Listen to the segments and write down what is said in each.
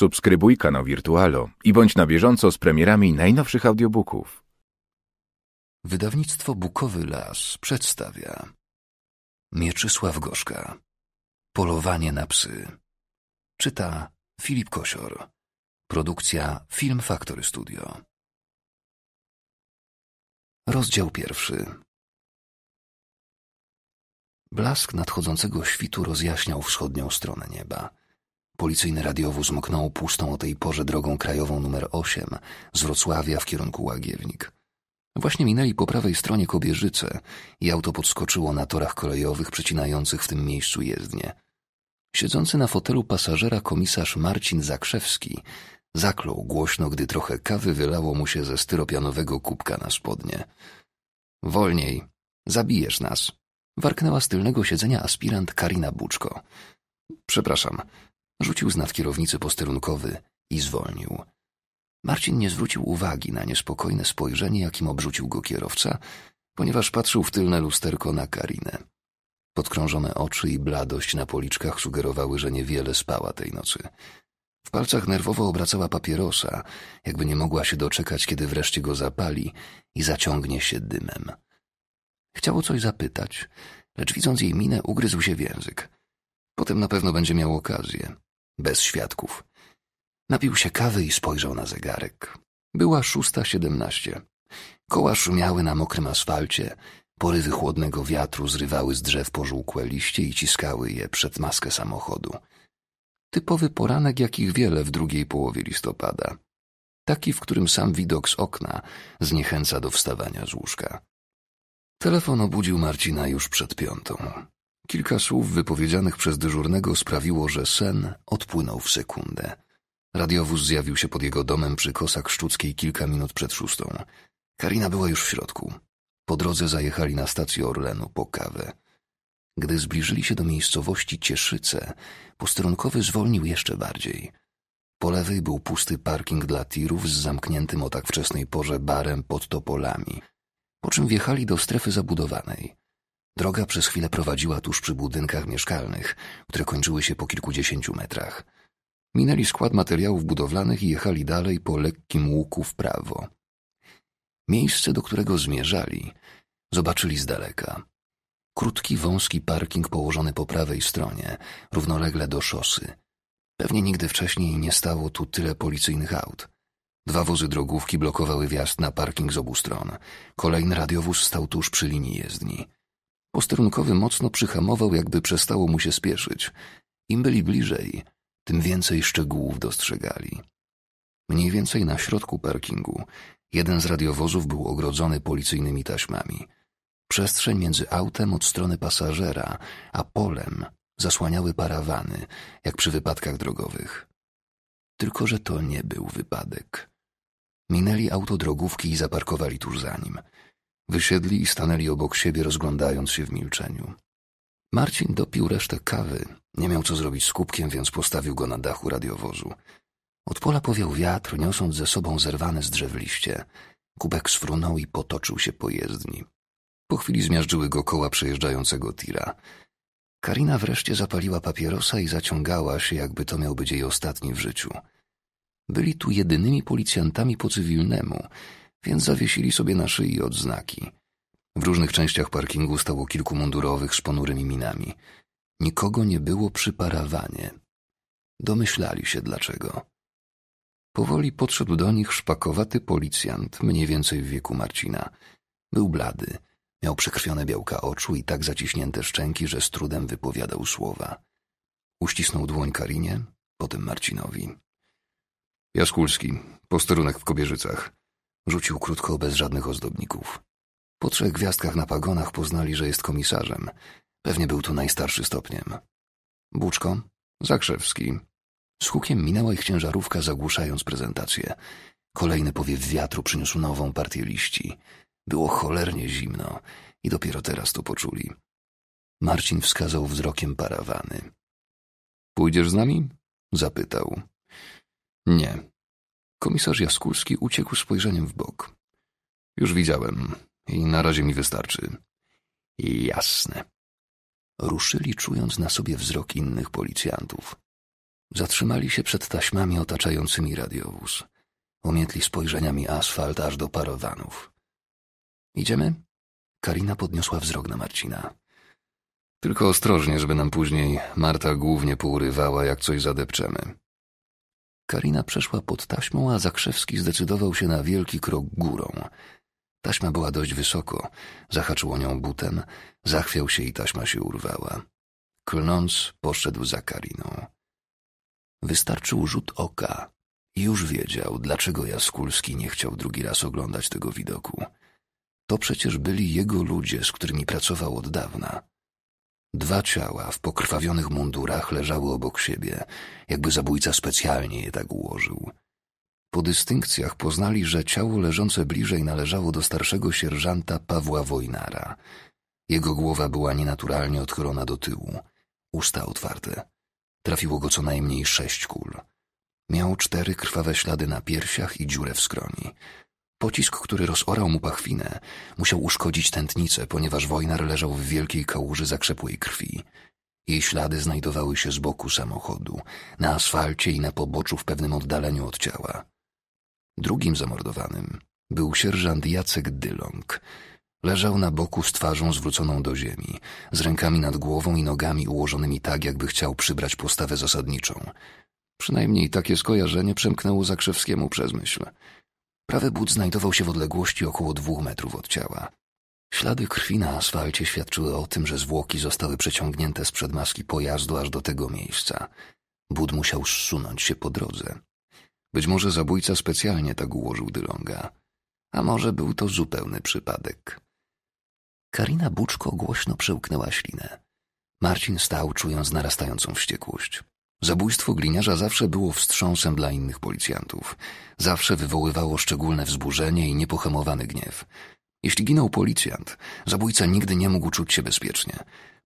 Subskrybuj kanał Wirtualo i bądź na bieżąco z premierami najnowszych audiobooków. Wydawnictwo Bukowy Las przedstawia Mieczysław Goszka Polowanie na psy Czyta Filip Kosior Produkcja Film Factory Studio Rozdział pierwszy Blask nadchodzącego świtu rozjaśniał wschodnią stronę nieba. Policyjny radiowóz mknął pustą o tej porze drogą krajową numer 8 z Wrocławia w kierunku Łagiewnik. Właśnie minęli po prawej stronie Kobierzyce i auto podskoczyło na torach kolejowych przecinających w tym miejscu jezdnie. Siedzący na fotelu pasażera komisarz Marcin Zakrzewski zaklął głośno, gdy trochę kawy wylało mu się ze styropianowego kubka na spodnie. Wolniej, zabijesz nas, warknęła z tylnego siedzenia aspirant Karina Buczko. Przepraszam, Rzucił znak kierownicy posterunkowy i zwolnił. Marcin nie zwrócił uwagi na niespokojne spojrzenie, jakim obrzucił go kierowca, ponieważ patrzył w tylne lusterko na Karinę. Podkrążone oczy i bladość na policzkach sugerowały, że niewiele spała tej nocy. W palcach nerwowo obracała papierosa, jakby nie mogła się doczekać, kiedy wreszcie go zapali i zaciągnie się dymem. Chciało coś zapytać, lecz widząc jej minę, ugryzł się w język. Potem na pewno będzie miał okazję bez świadków. Napił się kawy i spojrzał na zegarek. Była szósta siedemnaście. Koła szumiały na mokrym asfalcie, porywy chłodnego wiatru zrywały z drzew pożółkłe liście i ciskały je przed maskę samochodu. Typowy poranek, jakich wiele w drugiej połowie listopada. Taki, w którym sam widok z okna zniechęca do wstawania z łóżka. Telefon obudził Marcina już przed piątą. Kilka słów wypowiedzianych przez dyżurnego sprawiło, że sen odpłynął w sekundę. Radiowóz zjawił się pod jego domem przy kosach Szczuckiej kilka minut przed szóstą. Karina była już w środku. Po drodze zajechali na stację Orlenu po kawę. Gdy zbliżyli się do miejscowości Cieszyce, posterunkowy zwolnił jeszcze bardziej. Po lewej był pusty parking dla tirów z zamkniętym o tak wczesnej porze barem pod topolami, po czym wjechali do strefy zabudowanej. Droga przez chwilę prowadziła tuż przy budynkach mieszkalnych, które kończyły się po kilkudziesięciu metrach. Minęli skład materiałów budowlanych i jechali dalej po lekkim łuku w prawo. Miejsce, do którego zmierzali, zobaczyli z daleka. Krótki, wąski parking położony po prawej stronie, równolegle do szosy. Pewnie nigdy wcześniej nie stało tu tyle policyjnych aut. Dwa wozy drogówki blokowały wjazd na parking z obu stron. Kolejny radiowóz stał tuż przy linii jezdni. Posterunkowy mocno przyhamował, jakby przestało mu się spieszyć. Im byli bliżej, tym więcej szczegółów dostrzegali. Mniej więcej na środku parkingu jeden z radiowozów był ogrodzony policyjnymi taśmami. Przestrzeń między autem od strony pasażera a polem zasłaniały parawany, jak przy wypadkach drogowych. Tylko, że to nie był wypadek. Minęli auto drogówki i zaparkowali tuż za nim – Wysiedli i stanęli obok siebie, rozglądając się w milczeniu. Marcin dopił resztę kawy. Nie miał co zrobić z kubkiem, więc postawił go na dachu radiowozu. Od pola powiał wiatr, niosąc ze sobą zerwane z drzew liście. Kubek sfrunął i potoczył się po jezdni. Po chwili zmiażdżyły go koła przejeżdżającego tira. Karina wreszcie zapaliła papierosa i zaciągała się, jakby to miał być jej ostatni w życiu. Byli tu jedynymi policjantami po cywilnemu więc zawiesili sobie na szyi odznaki. W różnych częściach parkingu stało kilku mundurowych z ponurymi minami. Nikogo nie było przy parawanie. Domyślali się dlaczego. Powoli podszedł do nich szpakowaty policjant, mniej więcej w wieku Marcina. Był blady, miał przekrwione białka oczu i tak zaciśnięte szczęki, że z trudem wypowiadał słowa. Uścisnął dłoń Karinie, potem Marcinowi. Jaskulski, posterunek w Kobierzycach. Rzucił krótko bez żadnych ozdobników. Po trzech gwiazdkach na pagonach poznali, że jest komisarzem. Pewnie był to najstarszy stopniem. Buczko, Zakrzewski. Z hukiem minęła ich ciężarówka, zagłuszając prezentację. Kolejny powiew wiatru przyniósł nową partię liści. Było cholernie zimno i dopiero teraz to poczuli. Marcin wskazał wzrokiem parawany. Pójdziesz z nami? Zapytał. Nie, Komisarz Jaskulski uciekł spojrzeniem w bok. Już widziałem i na razie mi wystarczy. Jasne. Ruszyli, czując na sobie wzrok innych policjantów. Zatrzymali się przed taśmami otaczającymi radiowóz. Omietli spojrzeniami asfalt aż do parowanów. Idziemy? Karina podniosła wzrok na Marcina. Tylko ostrożnie, żeby nam później Marta głównie pourywała, jak coś zadepczemy. Karina przeszła pod taśmą, a Zakrzewski zdecydował się na wielki krok górą. Taśma była dość wysoko, zahaczyło nią butem, zachwiał się i taśma się urwała. Klnąc, poszedł za Kariną. Wystarczył rzut oka i już wiedział, dlaczego Jaskulski nie chciał drugi raz oglądać tego widoku. To przecież byli jego ludzie, z którymi pracował od dawna. Dwa ciała w pokrwawionych mundurach leżały obok siebie, jakby zabójca specjalnie je tak ułożył. Po dystynkcjach poznali, że ciało leżące bliżej należało do starszego sierżanta Pawła Wojnara. Jego głowa była nienaturalnie odchylona do tyłu, usta otwarte. Trafiło go co najmniej sześć kul. Miał cztery krwawe ślady na piersiach i dziurę w skroni. Pocisk, który rozorał mu pachwinę, musiał uszkodzić tętnicę, ponieważ Wojnar leżał w wielkiej kałuży zakrzepłej krwi. Jej ślady znajdowały się z boku samochodu, na asfalcie i na poboczu w pewnym oddaleniu od ciała. Drugim zamordowanym był sierżant Jacek Dylong. Leżał na boku z twarzą zwróconą do ziemi, z rękami nad głową i nogami ułożonymi tak, jakby chciał przybrać postawę zasadniczą. Przynajmniej takie skojarzenie przemknęło Zakrzewskiemu przez myśl – Prawy but znajdował się w odległości około dwóch metrów od ciała. Ślady krwi na asfalcie świadczyły o tym, że zwłoki zostały przeciągnięte z maski pojazdu aż do tego miejsca. Bud musiał zsunąć się po drodze. Być może zabójca specjalnie tak ułożył Dylonga. A może był to zupełny przypadek. Karina Buczko głośno przełknęła ślinę. Marcin stał, czując narastającą wściekłość. Zabójstwo gliniarza zawsze było wstrząsem dla innych policjantów. Zawsze wywoływało szczególne wzburzenie i niepohamowany gniew. Jeśli ginął policjant, zabójca nigdy nie mógł czuć się bezpiecznie.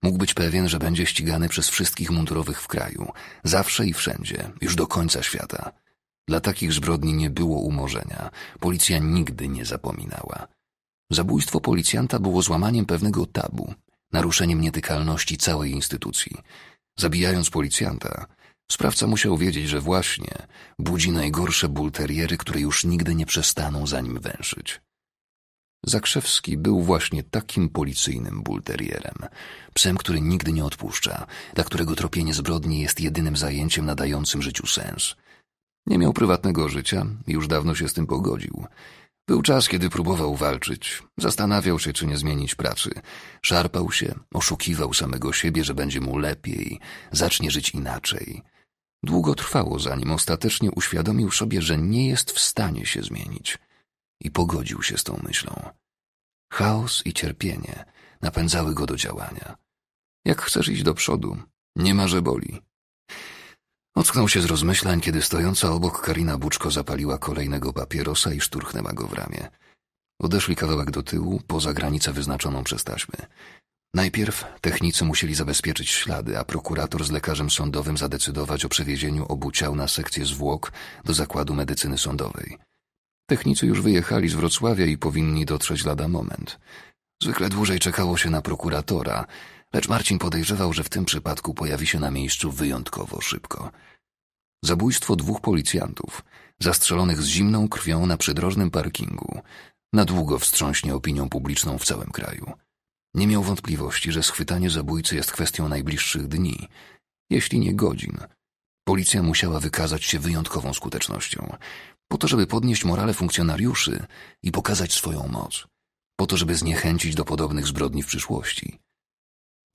Mógł być pewien, że będzie ścigany przez wszystkich mundurowych w kraju, zawsze i wszędzie, już do końca świata. Dla takich zbrodni nie było umorzenia. Policja nigdy nie zapominała. Zabójstwo policjanta było złamaniem pewnego tabu, naruszeniem nietykalności całej instytucji. Zabijając policjanta, Sprawca musiał wiedzieć, że właśnie budzi najgorsze bulteriery, które już nigdy nie przestaną za nim węszyć. Zakrzewski był właśnie takim policyjnym bulterierem. Psem, który nigdy nie odpuszcza, dla którego tropienie zbrodni jest jedynym zajęciem nadającym życiu sens. Nie miał prywatnego życia i już dawno się z tym pogodził. Był czas, kiedy próbował walczyć. Zastanawiał się, czy nie zmienić pracy. Szarpał się, oszukiwał samego siebie, że będzie mu lepiej, zacznie żyć inaczej – Długo trwało, zanim ostatecznie uświadomił sobie, że nie jest w stanie się zmienić i pogodził się z tą myślą. Chaos i cierpienie napędzały go do działania. Jak chcesz iść do przodu, nie ma, że boli. Ocknął się z rozmyślań, kiedy stojąca obok Karina Buczko zapaliła kolejnego papierosa i szturchnęła go w ramię. Odeszli kawałek do tyłu, poza granicę wyznaczoną przez taśmy. Najpierw technicy musieli zabezpieczyć ślady, a prokurator z lekarzem sądowym zadecydować o przewiezieniu obu ciał na sekcję zwłok do zakładu medycyny sądowej. Technicy już wyjechali z Wrocławia i powinni dotrzeć lada moment. Zwykle dłużej czekało się na prokuratora, lecz Marcin podejrzewał, że w tym przypadku pojawi się na miejscu wyjątkowo szybko. Zabójstwo dwóch policjantów, zastrzelonych z zimną krwią na przydrożnym parkingu, na długo wstrząśnie opinią publiczną w całym kraju. Nie miał wątpliwości, że schwytanie zabójcy jest kwestią najbliższych dni, jeśli nie godzin. Policja musiała wykazać się wyjątkową skutecznością, po to, żeby podnieść morale funkcjonariuszy i pokazać swoją moc, po to, żeby zniechęcić do podobnych zbrodni w przyszłości.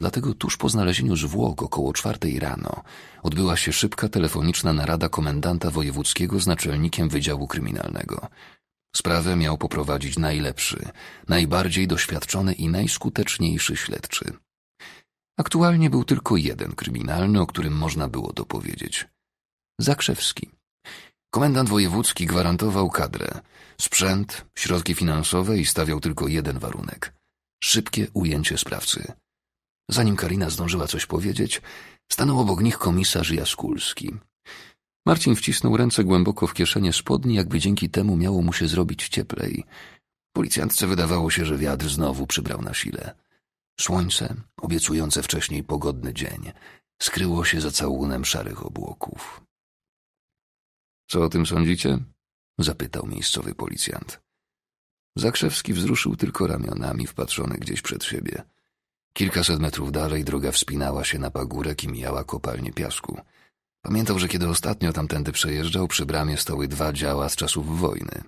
Dlatego tuż po znalezieniu zwłok około czwartej rano odbyła się szybka telefoniczna narada komendanta wojewódzkiego z naczelnikiem Wydziału Kryminalnego – Sprawę miał poprowadzić najlepszy, najbardziej doświadczony i najskuteczniejszy śledczy. Aktualnie był tylko jeden kryminalny, o którym można było dopowiedzieć. Zakrzewski. Komendant wojewódzki gwarantował kadrę, sprzęt, środki finansowe i stawiał tylko jeden warunek szybkie ujęcie sprawcy. Zanim Karina zdążyła coś powiedzieć, stanął obok nich komisarz Jaskulski. Marcin wcisnął ręce głęboko w kieszenie spodni, jakby dzięki temu miało mu się zrobić cieplej. Policjantce wydawało się, że wiatr znowu przybrał na sile. Słońce, obiecujące wcześniej pogodny dzień, skryło się za całunem szarych obłoków. Co o tym sądzicie? zapytał miejscowy policjant. Zakrzewski wzruszył tylko ramionami wpatrzone gdzieś przed siebie. Kilkaset metrów dalej droga wspinała się na pagórek i mijała kopalnię piasku. Pamiętał, że kiedy ostatnio tamtędy przejeżdżał, przy bramie stoły dwa działa z czasów wojny.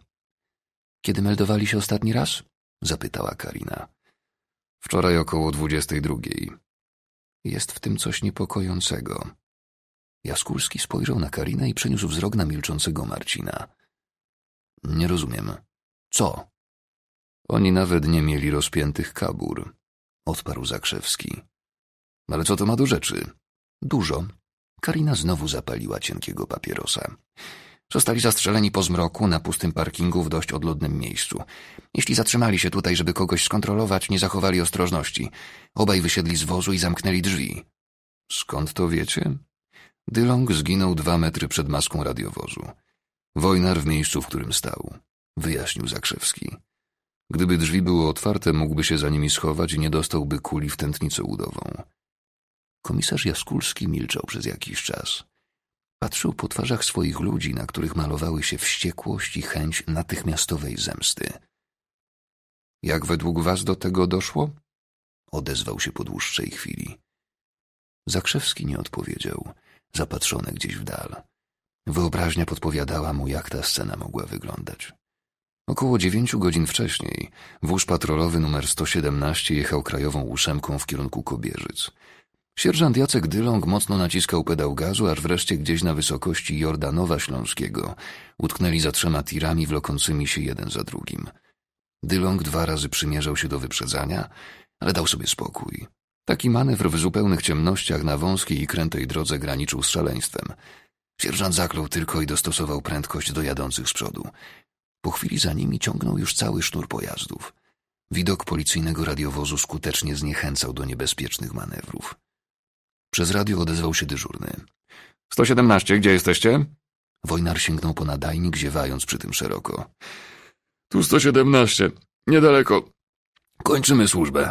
Kiedy meldowali się ostatni raz? zapytała Karina. Wczoraj około dwudziestej drugiej. Jest w tym coś niepokojącego. Jaskulski spojrzał na Karinę i przeniósł wzrok na milczącego Marcina. Nie rozumiem. Co? Oni nawet nie mieli rozpiętych kabur, odparł Zakrzewski. Ale co to ma do rzeczy? Dużo, Karina znowu zapaliła cienkiego papierosa. Zostali zastrzeleni po zmroku na pustym parkingu w dość odludnym miejscu. Jeśli zatrzymali się tutaj, żeby kogoś skontrolować, nie zachowali ostrożności. Obaj wysiedli z wozu i zamknęli drzwi. Skąd to wiecie? Dylong zginął dwa metry przed maską radiowozu. Wojnar w miejscu, w którym stał, wyjaśnił Zakrzewski. Gdyby drzwi były otwarte, mógłby się za nimi schować i nie dostałby kuli w tętnicę udową. Komisarz Jaskulski milczał przez jakiś czas. Patrzył po twarzach swoich ludzi, na których malowały się wściekłość i chęć natychmiastowej zemsty. Jak według was do tego doszło? Odezwał się po dłuższej chwili. Zakrzewski nie odpowiedział, zapatrzony gdzieś w dal. Wyobraźnia podpowiadała mu, jak ta scena mogła wyglądać. Około dziewięciu godzin wcześniej wóz patrolowy numer 117 jechał krajową ósemką w kierunku Kobierzyc. Sierżant Jacek Dylong mocno naciskał pedał gazu, aż wreszcie gdzieś na wysokości Jordanowa Śląskiego utknęli za trzema tirami wlokącymi się jeden za drugim. Dylong dwa razy przymierzał się do wyprzedzania, ale dał sobie spokój. Taki manewr w zupełnych ciemnościach na wąskiej i krętej drodze graniczył z szaleństwem. Sierżant zaklął tylko i dostosował prędkość do jadących z przodu. Po chwili za nimi ciągnął już cały sznur pojazdów. Widok policyjnego radiowozu skutecznie zniechęcał do niebezpiecznych manewrów. Przez radio odezwał się dyżurny. 117, gdzie jesteście? Wojnar sięgnął po nadajnik, ziewając przy tym szeroko. Tu 117, niedaleko. Kończymy służbę.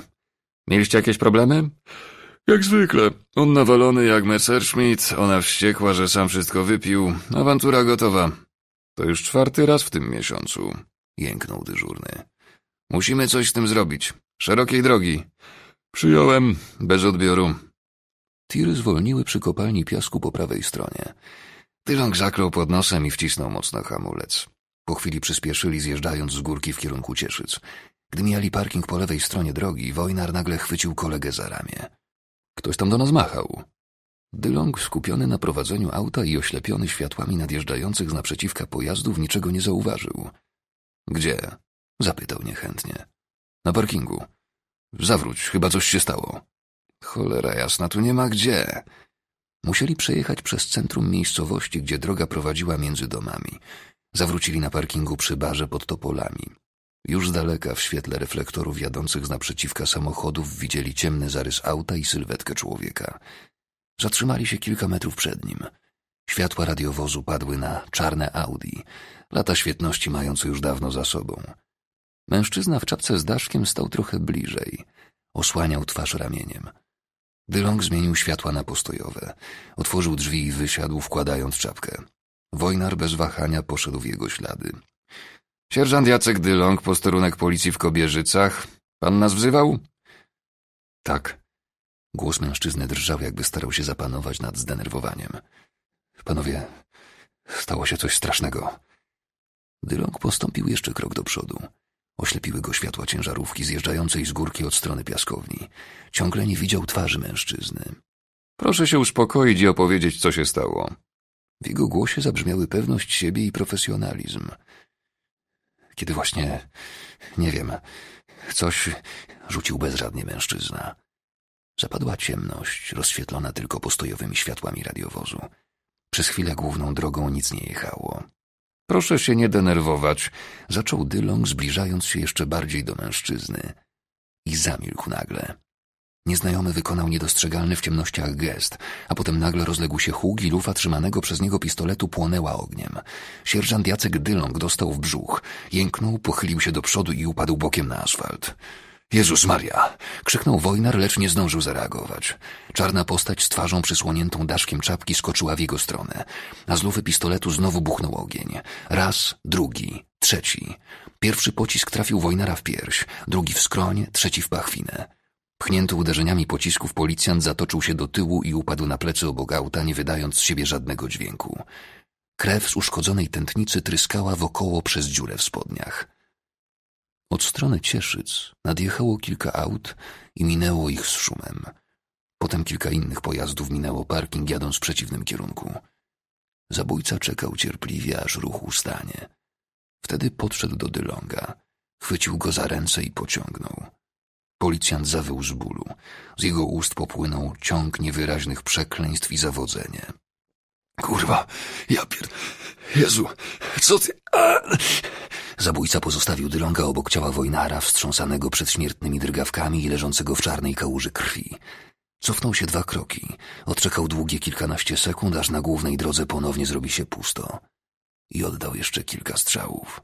Mieliście jakieś problemy? Jak zwykle. On nawalony jak Messerschmitt, ona wściekła, że sam wszystko wypił. Awantura gotowa. To już czwarty raz w tym miesiącu, jęknął dyżurny. Musimy coś z tym zrobić. Szerokiej drogi. Przyjąłem, bez odbioru. Tiry zwolniły przy kopalni piasku po prawej stronie. Tylong zaklął pod nosem i wcisnął mocno hamulec. Po chwili przyspieszyli, zjeżdżając z górki w kierunku Cieszyc. Gdy mijali parking po lewej stronie drogi, Wojnar nagle chwycił kolegę za ramię. Ktoś tam do nas machał. Dylong, skupiony na prowadzeniu auta i oślepiony światłami nadjeżdżających z naprzeciwka pojazdów, niczego nie zauważył. Gdzie? Zapytał niechętnie. Na parkingu. Zawróć, chyba coś się stało. Cholera jasna, tu nie ma gdzie. Musieli przejechać przez centrum miejscowości, gdzie droga prowadziła między domami. Zawrócili na parkingu przy barze pod topolami. Już z daleka w świetle reflektorów jadących z naprzeciwka samochodów widzieli ciemny zarys auta i sylwetkę człowieka. Zatrzymali się kilka metrów przed nim. Światła radiowozu padły na czarne Audi, lata świetności mające już dawno za sobą. Mężczyzna w czapce z daszkiem stał trochę bliżej. Osłaniał twarz ramieniem. Dylong zmienił światła na postojowe. Otworzył drzwi i wysiadł, wkładając czapkę. Wojnar bez wahania poszedł w jego ślady. Sierżant Jacek Dylong, posterunek policji w Kobierzycach. Pan nas wzywał? Tak. Głos mężczyzny drżał, jakby starał się zapanować nad zdenerwowaniem. Panowie, stało się coś strasznego. Dylong postąpił jeszcze krok do przodu. Oślepiły go światła ciężarówki zjeżdżającej z górki od strony piaskowni. Ciągle nie widział twarzy mężczyzny. Proszę się uspokoić i opowiedzieć, co się stało. W jego głosie zabrzmiały pewność siebie i profesjonalizm. Kiedy właśnie, nie wiem, coś rzucił bezradnie mężczyzna. Zapadła ciemność, rozświetlona tylko postojowymi światłami radiowozu. Przez chwilę główną drogą nic nie jechało. Proszę się nie denerwować, zaczął Dylong, zbliżając się jeszcze bardziej do mężczyzny. I zamilkł nagle. Nieznajomy wykonał niedostrzegalny w ciemnościach gest, a potem nagle rozległ się huk i lufa trzymanego przez niego pistoletu płonęła ogniem. Sierżant Jacek Dylong dostał w brzuch, jęknął, pochylił się do przodu i upadł bokiem na asfalt. Jezus Maria! krzyknął Wojnar, lecz nie zdążył zareagować. Czarna postać z twarzą przysłoniętą daszkiem czapki skoczyła w jego stronę, a z lufy pistoletu znowu buchnął ogień. Raz, drugi, trzeci. Pierwszy pocisk trafił Wojnara w pierś, drugi w skroń, trzeci w pachwinę. Pchnięty uderzeniami pocisków policjant zatoczył się do tyłu i upadł na plecy obok auta, nie wydając z siebie żadnego dźwięku. Krew z uszkodzonej tętnicy tryskała wokoło przez dziurę w spodniach. Od strony Cieszyc nadjechało kilka aut i minęło ich z szumem. Potem kilka innych pojazdów minęło parking, jadąc w przeciwnym kierunku. Zabójca czekał cierpliwie, aż ruch ustanie. Wtedy podszedł do Dylonga, chwycił go za ręce i pociągnął. Policjant zawył z bólu. Z jego ust popłynął ciąg niewyraźnych przekleństw i zawodzenie. Kurwa, ja pier... Jezu, co ty... A! Zabójca pozostawił Dylonga obok ciała Wojnara, wstrząsanego przed śmiertnymi drgawkami i leżącego w czarnej kałuży krwi. Cofnął się dwa kroki, odczekał długie kilkanaście sekund, aż na głównej drodze ponownie zrobi się pusto. I oddał jeszcze kilka strzałów.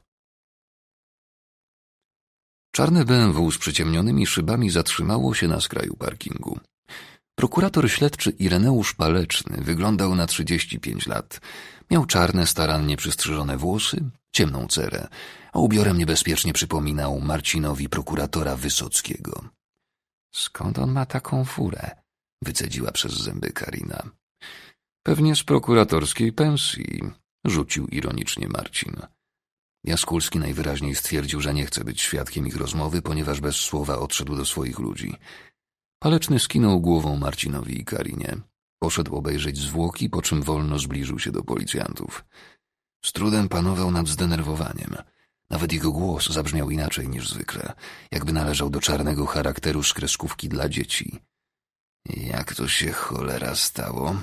Czarne BMW z przyciemnionymi szybami zatrzymało się na skraju parkingu. Prokurator śledczy Ireneusz Paleczny wyglądał na 35 lat. Miał czarne, starannie przystrzyżone włosy, ciemną cerę, a ubiorem niebezpiecznie przypominał Marcinowi prokuratora Wysockiego. Skąd on ma taką furę? wycedziła przez zęby Karina. Pewnie z prokuratorskiej pensji, rzucił ironicznie Marcin. Jaskulski najwyraźniej stwierdził, że nie chce być świadkiem ich rozmowy, ponieważ bez słowa odszedł do swoich ludzi. Paleczny skinął głową Marcinowi i Karinie. Poszedł obejrzeć zwłoki, po czym wolno zbliżył się do policjantów. Z trudem panował nad zdenerwowaniem. Nawet jego głos zabrzmiał inaczej niż zwykle, jakby należał do czarnego charakteru z kreskówki dla dzieci. Jak to się cholera stało?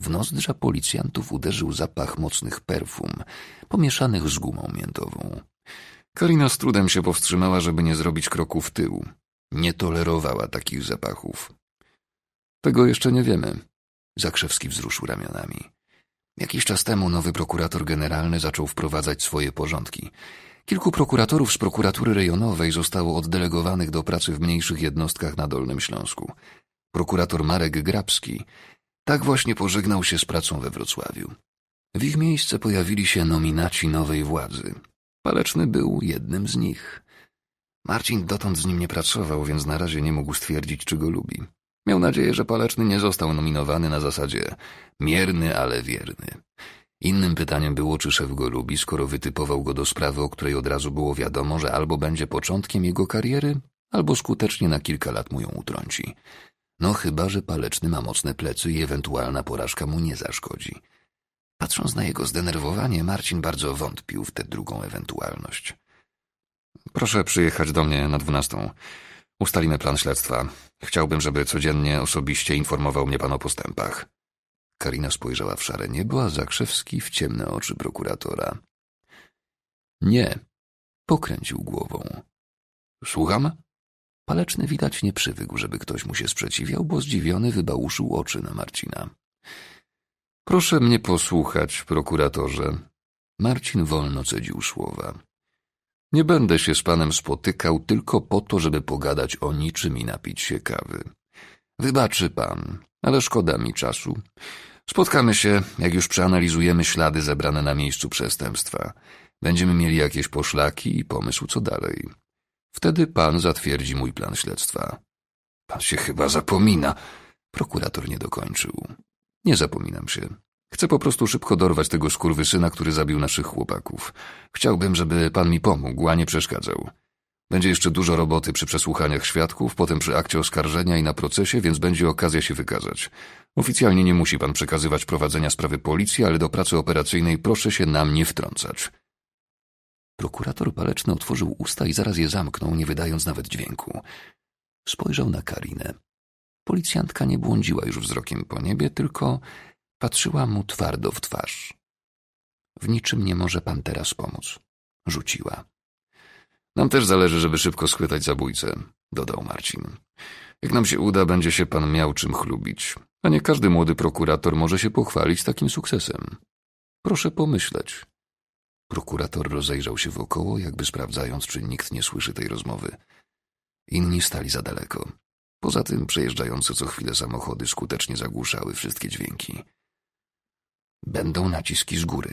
W nozdrza policjantów uderzył zapach mocnych perfum, pomieszanych z gumą miętową. Karina z trudem się powstrzymała, żeby nie zrobić kroku w tył. Nie tolerowała takich zapachów. Tego jeszcze nie wiemy. Zakrzewski wzruszył ramionami. Jakiś czas temu nowy prokurator generalny zaczął wprowadzać swoje porządki. Kilku prokuratorów z prokuratury rejonowej zostało oddelegowanych do pracy w mniejszych jednostkach na Dolnym Śląsku. Prokurator Marek Grabski tak właśnie pożegnał się z pracą we Wrocławiu. W ich miejsce pojawili się nominaci nowej władzy. Paleczny był jednym z nich. Marcin dotąd z nim nie pracował, więc na razie nie mógł stwierdzić, czy go lubi. Miał nadzieję, że Paleczny nie został nominowany na zasadzie mierny, ale wierny. Innym pytaniem było, czy szef go lubi, skoro wytypował go do sprawy, o której od razu było wiadomo, że albo będzie początkiem jego kariery, albo skutecznie na kilka lat mu ją utrąci. No chyba, że Paleczny ma mocne plecy i ewentualna porażka mu nie zaszkodzi. Patrząc na jego zdenerwowanie, Marcin bardzo wątpił w tę drugą ewentualność. Proszę przyjechać do mnie na dwunastą. Ustalimy plan śledztwa. Chciałbym, żeby codziennie osobiście informował mnie pan o postępach. Karina spojrzała w szare niebo, a Zakrzewski w ciemne oczy prokuratora. Nie. Pokręcił głową. Słucham? Paleczny widać nie przywykł, żeby ktoś mu się sprzeciwiał, bo zdziwiony wybałuszył oczy na Marcina. Proszę mnie posłuchać, prokuratorze. Marcin wolno cedził słowa. Nie będę się z panem spotykał tylko po to, żeby pogadać o niczym i napić się kawy. Wybaczy pan, ale szkoda mi czasu. Spotkamy się, jak już przeanalizujemy ślady zebrane na miejscu przestępstwa. Będziemy mieli jakieś poszlaki i pomysł, co dalej. Wtedy pan zatwierdzi mój plan śledztwa. Pan się chyba zapomina. Prokurator nie dokończył. Nie zapominam się. Chcę po prostu szybko dorwać tego skurwysyna, który zabił naszych chłopaków. Chciałbym, żeby pan mi pomógł, a nie przeszkadzał. Będzie jeszcze dużo roboty przy przesłuchaniach świadków, potem przy akcie oskarżenia i na procesie, więc będzie okazja się wykazać. Oficjalnie nie musi pan przekazywać prowadzenia sprawy policji, ale do pracy operacyjnej proszę się nam nie wtrącać. Prokurator Paleczny otworzył usta i zaraz je zamknął, nie wydając nawet dźwięku. Spojrzał na Karinę. Policjantka nie błądziła już wzrokiem po niebie, tylko Patrzyła mu twardo w twarz. W niczym nie może pan teraz pomóc, rzuciła. Nam też zależy, żeby szybko schwytać zabójcę, dodał Marcin. Jak nam się uda, będzie się pan miał czym chlubić, a nie każdy młody prokurator może się pochwalić takim sukcesem. Proszę pomyśleć. Prokurator rozejrzał się wokoło, jakby sprawdzając, czy nikt nie słyszy tej rozmowy. Inni stali za daleko. Poza tym przejeżdżające co chwilę samochody skutecznie zagłuszały wszystkie dźwięki. Będą naciski z góry,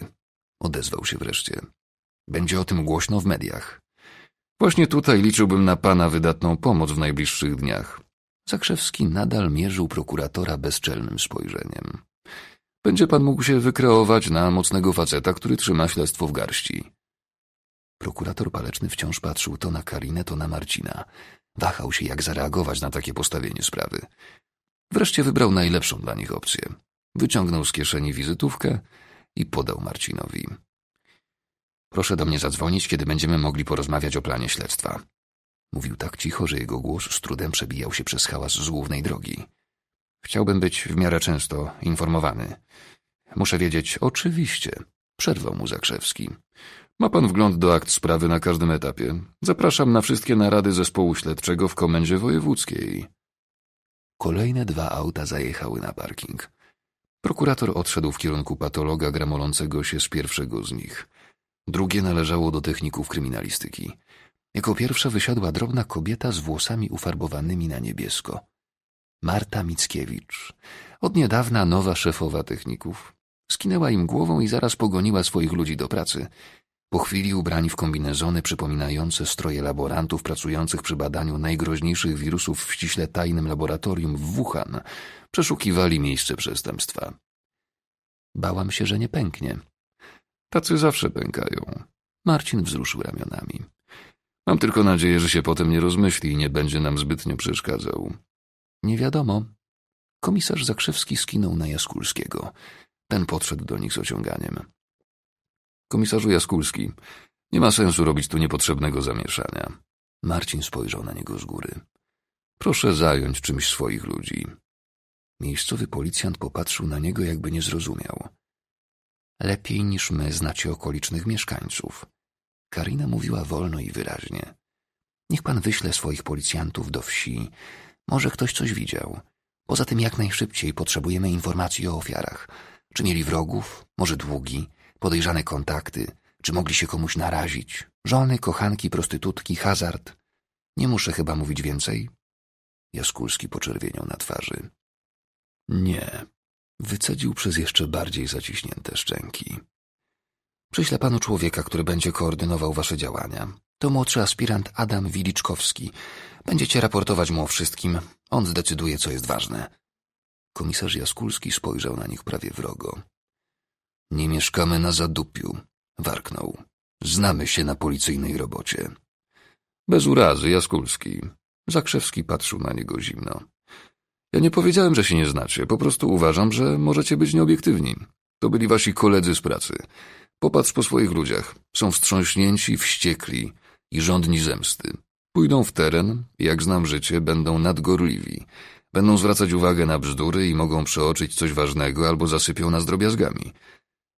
odezwał się wreszcie. Będzie o tym głośno w mediach. Właśnie tutaj liczyłbym na pana wydatną pomoc w najbliższych dniach. Zakrzewski nadal mierzył prokuratora bezczelnym spojrzeniem. Będzie pan mógł się wykreować na mocnego faceta, który trzyma śledztwo w garści. Prokurator Paleczny wciąż patrzył to na Karinę, to na Marcina. Wahał się, jak zareagować na takie postawienie sprawy. Wreszcie wybrał najlepszą dla nich opcję. Wyciągnął z kieszeni wizytówkę i podał Marcinowi. Proszę do mnie zadzwonić, kiedy będziemy mogli porozmawiać o planie śledztwa. Mówił tak cicho, że jego głos z trudem przebijał się przez hałas z głównej drogi. Chciałbym być w miarę często informowany. Muszę wiedzieć, oczywiście, przerwał mu Zakrzewski. Ma pan wgląd do akt sprawy na każdym etapie. Zapraszam na wszystkie narady zespołu śledczego w komendzie wojewódzkiej. Kolejne dwa auta zajechały na parking. Prokurator odszedł w kierunku patologa gramolącego się z pierwszego z nich. Drugie należało do techników kryminalistyki. Jako pierwsza wysiadła drobna kobieta z włosami ufarbowanymi na niebiesko. Marta Mickiewicz, od niedawna nowa szefowa techników, skinęła im głową i zaraz pogoniła swoich ludzi do pracy. Po chwili ubrani w kombinezony przypominające stroje laborantów pracujących przy badaniu najgroźniejszych wirusów w ściśle tajnym laboratorium w Wuhan – przeszukiwali miejsce przestępstwa. Bałam się, że nie pęknie. Tacy zawsze pękają. Marcin wzruszył ramionami. Mam tylko nadzieję, że się potem nie rozmyśli i nie będzie nam zbytnio przeszkadzał. Nie wiadomo. Komisarz Zakrzewski skinął na Jaskulskiego. Ten podszedł do nich z ociąganiem. Komisarzu Jaskulski, nie ma sensu robić tu niepotrzebnego zamieszania. Marcin spojrzał na niego z góry. Proszę zająć czymś swoich ludzi. Miejscowy policjant popatrzył na niego, jakby nie zrozumiał. Lepiej niż my znacie okolicznych mieszkańców. Karina mówiła wolno i wyraźnie. Niech pan wyśle swoich policjantów do wsi. Może ktoś coś widział. Poza tym jak najszybciej potrzebujemy informacji o ofiarach. Czy mieli wrogów? Może długi? Podejrzane kontakty? Czy mogli się komuś narazić? Żony, kochanki, prostytutki, hazard? Nie muszę chyba mówić więcej? Jaskulski poczerwieniał na twarzy. Nie. Wycedził przez jeszcze bardziej zaciśnięte szczęki. Przyślę panu człowieka, który będzie koordynował wasze działania. To młodszy aspirant Adam Wiliczkowski. Będziecie raportować mu o wszystkim. On zdecyduje, co jest ważne. Komisarz Jaskulski spojrzał na nich prawie wrogo. Nie mieszkamy na zadupiu, warknął. Znamy się na policyjnej robocie. Bez urazy, Jaskulski. Zakrzewski patrzył na niego zimno. Ja nie powiedziałem, że się nie znacie, po prostu uważam, że możecie być nieobiektywni. To byli wasi koledzy z pracy. Popatrz po swoich ludziach. Są wstrząśnięci, wściekli i żądni zemsty. Pójdą w teren, jak znam życie, będą nadgorliwi. Będą zwracać uwagę na bzdury i mogą przeoczyć coś ważnego albo zasypią nas drobiazgami.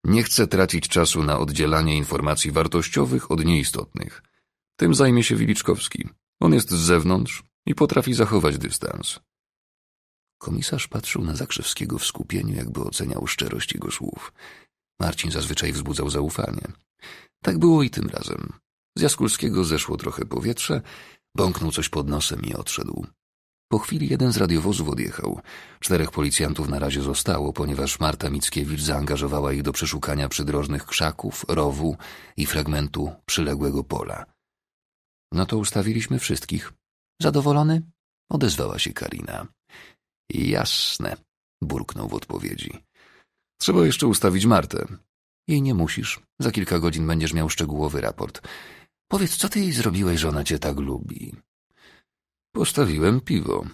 Nie chcę tracić czasu na oddzielanie informacji wartościowych od nieistotnych. Tym zajmie się Wiliczkowski. On jest z zewnątrz i potrafi zachować dystans. Komisarz patrzył na Zakrzewskiego w skupieniu, jakby oceniał szczerość jego słów. Marcin zazwyczaj wzbudzał zaufanie. Tak było i tym razem. Z Jaskulskiego zeszło trochę powietrze, bąknął coś pod nosem i odszedł. Po chwili jeden z radiowozów odjechał. Czterech policjantów na razie zostało, ponieważ Marta Mickiewicz zaangażowała ich do przeszukania przydrożnych krzaków, rowu i fragmentu przyległego pola. No to ustawiliśmy wszystkich. Zadowolony? Odezwała się Karina. Jasne, burknął w odpowiedzi. Trzeba jeszcze ustawić Martę. Jej nie musisz. Za kilka godzin będziesz miał szczegółowy raport. Powiedz, co ty jej zrobiłeś, że ona cię tak lubi? Postawiłem piwo.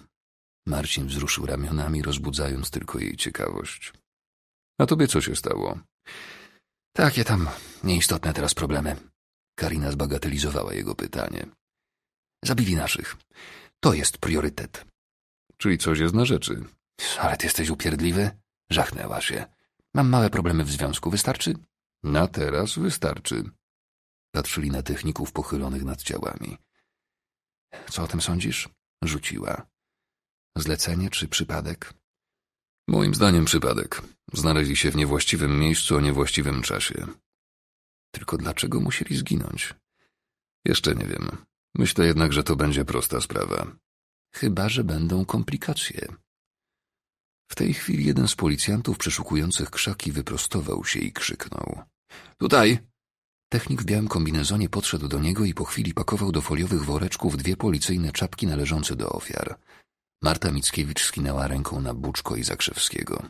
Marcin wzruszył ramionami, rozbudzając tylko jej ciekawość. A tobie co się stało? Takie tam nieistotne teraz problemy. Karina zbagatelizowała jego pytanie. Zabili naszych. To jest priorytet czyli coś jest na rzeczy. Ale ty jesteś upierdliwy? Żachnęła się. Mam małe problemy w związku, wystarczy? Na teraz wystarczy. Patrzyli na techników pochylonych nad ciałami. Co o tym sądzisz? Rzuciła. Zlecenie czy przypadek? Moim zdaniem przypadek. Znaleźli się w niewłaściwym miejscu o niewłaściwym czasie. Tylko dlaczego musieli zginąć? Jeszcze nie wiem. Myślę jednak, że to będzie prosta sprawa chyba że będą komplikacje. W tej chwili jeden z policjantów przeszukujących krzaki wyprostował się i krzyknął. Tutaj! Technik w białym kombinezonie podszedł do niego i po chwili pakował do foliowych woreczków dwie policyjne czapki należące do ofiar. Marta Mickiewicz skinęła ręką na Buczko i Zakrzewskiego.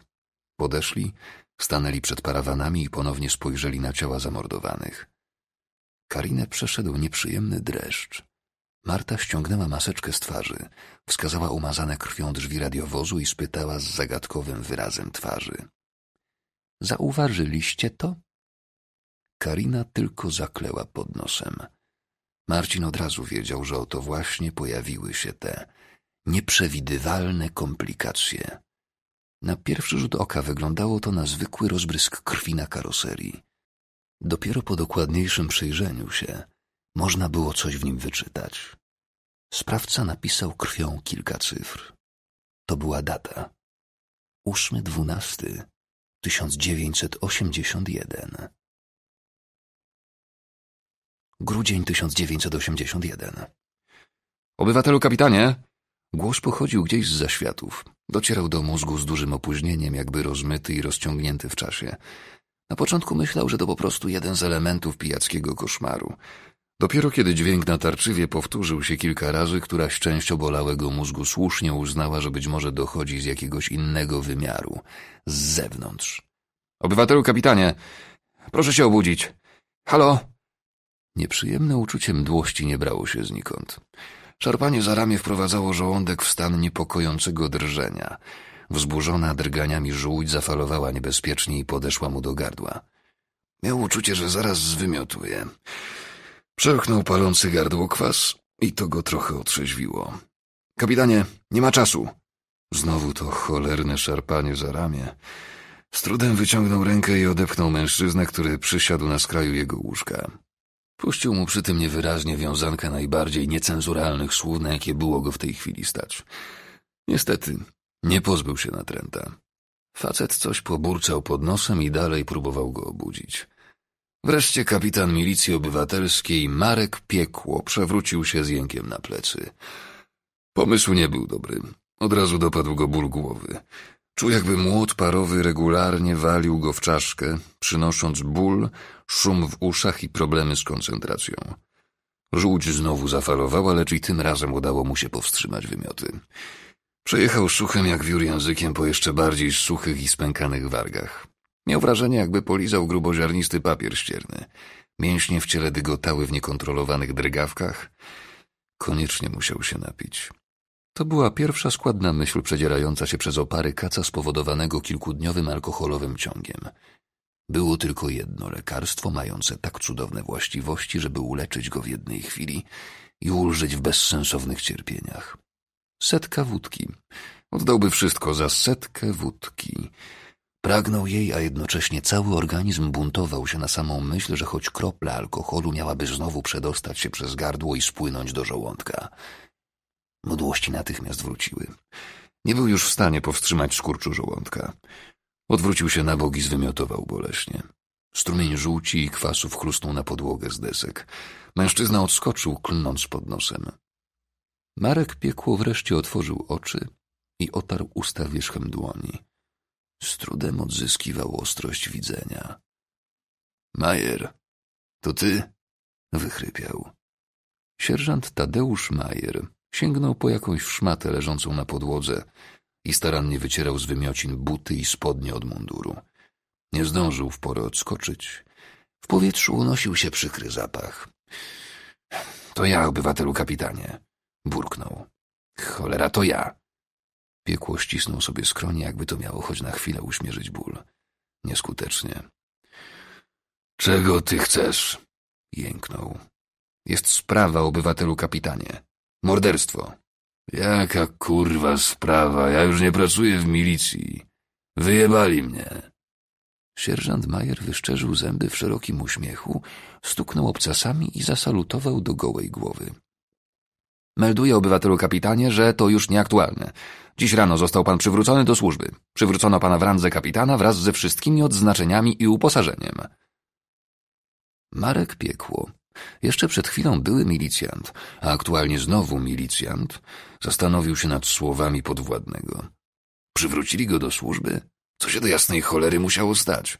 Podeszli, stanęli przed parawanami i ponownie spojrzeli na ciała zamordowanych. Karinę przeszedł nieprzyjemny dreszcz. Marta ściągnęła maseczkę z twarzy, wskazała umazane krwią drzwi radiowozu i spytała z zagadkowym wyrazem twarzy. Zauważyliście to? Karina tylko zakleła pod nosem. Marcin od razu wiedział, że oto właśnie pojawiły się te nieprzewidywalne komplikacje. Na pierwszy rzut oka wyglądało to na zwykły rozbrysk krwi na karoserii. Dopiero po dokładniejszym przyjrzeniu się można było coś w nim wyczytać. Sprawca napisał krwią kilka cyfr. To była data. 8.12.1981 Grudzień 1981 Obywatelu kapitanie! Głos pochodził gdzieś z zaświatów. Docierał do mózgu z dużym opóźnieniem, jakby rozmyty i rozciągnięty w czasie. Na początku myślał, że to po prostu jeden z elementów pijackiego koszmaru. Dopiero kiedy dźwięk natarczywie powtórzył się kilka razy, któraś część obolałego mózgu słusznie uznała, że być może dochodzi z jakiegoś innego wymiaru, z zewnątrz. Obywatelu kapitanie, proszę się obudzić. Halo? Nieprzyjemne uczucie mdłości nie brało się znikąd. Szarpanie za ramię wprowadzało żołądek w stan niepokojącego drżenia. Wzburzona drganiami żółć zafalowała niebezpiecznie i podeszła mu do gardła. Miał uczucie, że zaraz zwymiotuje. Przełknął palący gardło kwas i to go trochę otrzeźwiło. Kapitanie, nie ma czasu. Znowu to cholerne szarpanie za ramię. Z trudem wyciągnął rękę i odepchnął mężczyznę, który przysiadł na skraju jego łóżka. Puścił mu przy tym niewyraźnie wiązankę najbardziej niecenzuralnych słów, na jakie było go w tej chwili stać. Niestety, nie pozbył się natręta. Facet coś poburczał pod nosem i dalej próbował go obudzić. Wreszcie kapitan milicji obywatelskiej Marek Piekło przewrócił się z jękiem na plecy. Pomysł nie był dobry. Od razu dopadł go ból głowy. Czuł jakby młot parowy regularnie walił go w czaszkę, przynosząc ból, szum w uszach i problemy z koncentracją. Żółć znowu zafalowała, lecz i tym razem udało mu się powstrzymać wymioty. Przejechał suchym jak wiór językiem po jeszcze bardziej suchych i spękanych wargach. Miał wrażenie, jakby polizał gruboziarnisty papier ścierny. Mięśnie w ciele dygotały w niekontrolowanych drgawkach. Koniecznie musiał się napić. To była pierwsza składna myśl przedzierająca się przez opary kaca spowodowanego kilkudniowym alkoholowym ciągiem. Było tylko jedno lekarstwo mające tak cudowne właściwości, żeby uleczyć go w jednej chwili i ulżyć w bezsensownych cierpieniach. Setka wódki. Oddałby wszystko za setkę wódki. Pragnął jej, a jednocześnie cały organizm buntował się na samą myśl, że choć kropla alkoholu miałaby znowu przedostać się przez gardło i spłynąć do żołądka. Mdłości natychmiast wróciły. Nie był już w stanie powstrzymać skurczu żołądka. Odwrócił się na bok i zwymiotował boleśnie. Strumień żółci i kwasów chrustnął na podłogę z desek. Mężczyzna odskoczył, klnąc pod nosem. Marek piekło wreszcie otworzył oczy i otarł usta wierzchem dłoni. Z trudem odzyskiwał ostrość widzenia. Majer, to ty? wychrypiał. Sierżant Tadeusz Majer sięgnął po jakąś szmatę leżącą na podłodze i starannie wycierał z wymiocin buty i spodnie od munduru. Nie zdążył w porę odskoczyć. W powietrzu unosił się przykry zapach. To ja, obywatelu kapitanie, burknął. Cholera, to ja. Piekło ścisnął sobie skronie, jakby to miało choć na chwilę uśmierzyć ból. Nieskutecznie. Czego ty chcesz? jęknął. Jest sprawa, obywatelu kapitanie. Morderstwo. Jaka kurwa sprawa? Ja już nie pracuję w milicji. Wyjebali mnie. Sierżant Majer wyszczerzył zęby w szerokim uśmiechu, stuknął obcasami i zasalutował do gołej głowy. Melduję obywatelu kapitanie, że to już nieaktualne. Dziś rano został pan przywrócony do służby. Przywrócono pana w randze kapitana wraz ze wszystkimi odznaczeniami i uposażeniem. Marek piekło. Jeszcze przed chwilą były milicjant, a aktualnie znowu milicjant, zastanowił się nad słowami podwładnego. Przywrócili go do służby? Co się do jasnej cholery musiało stać?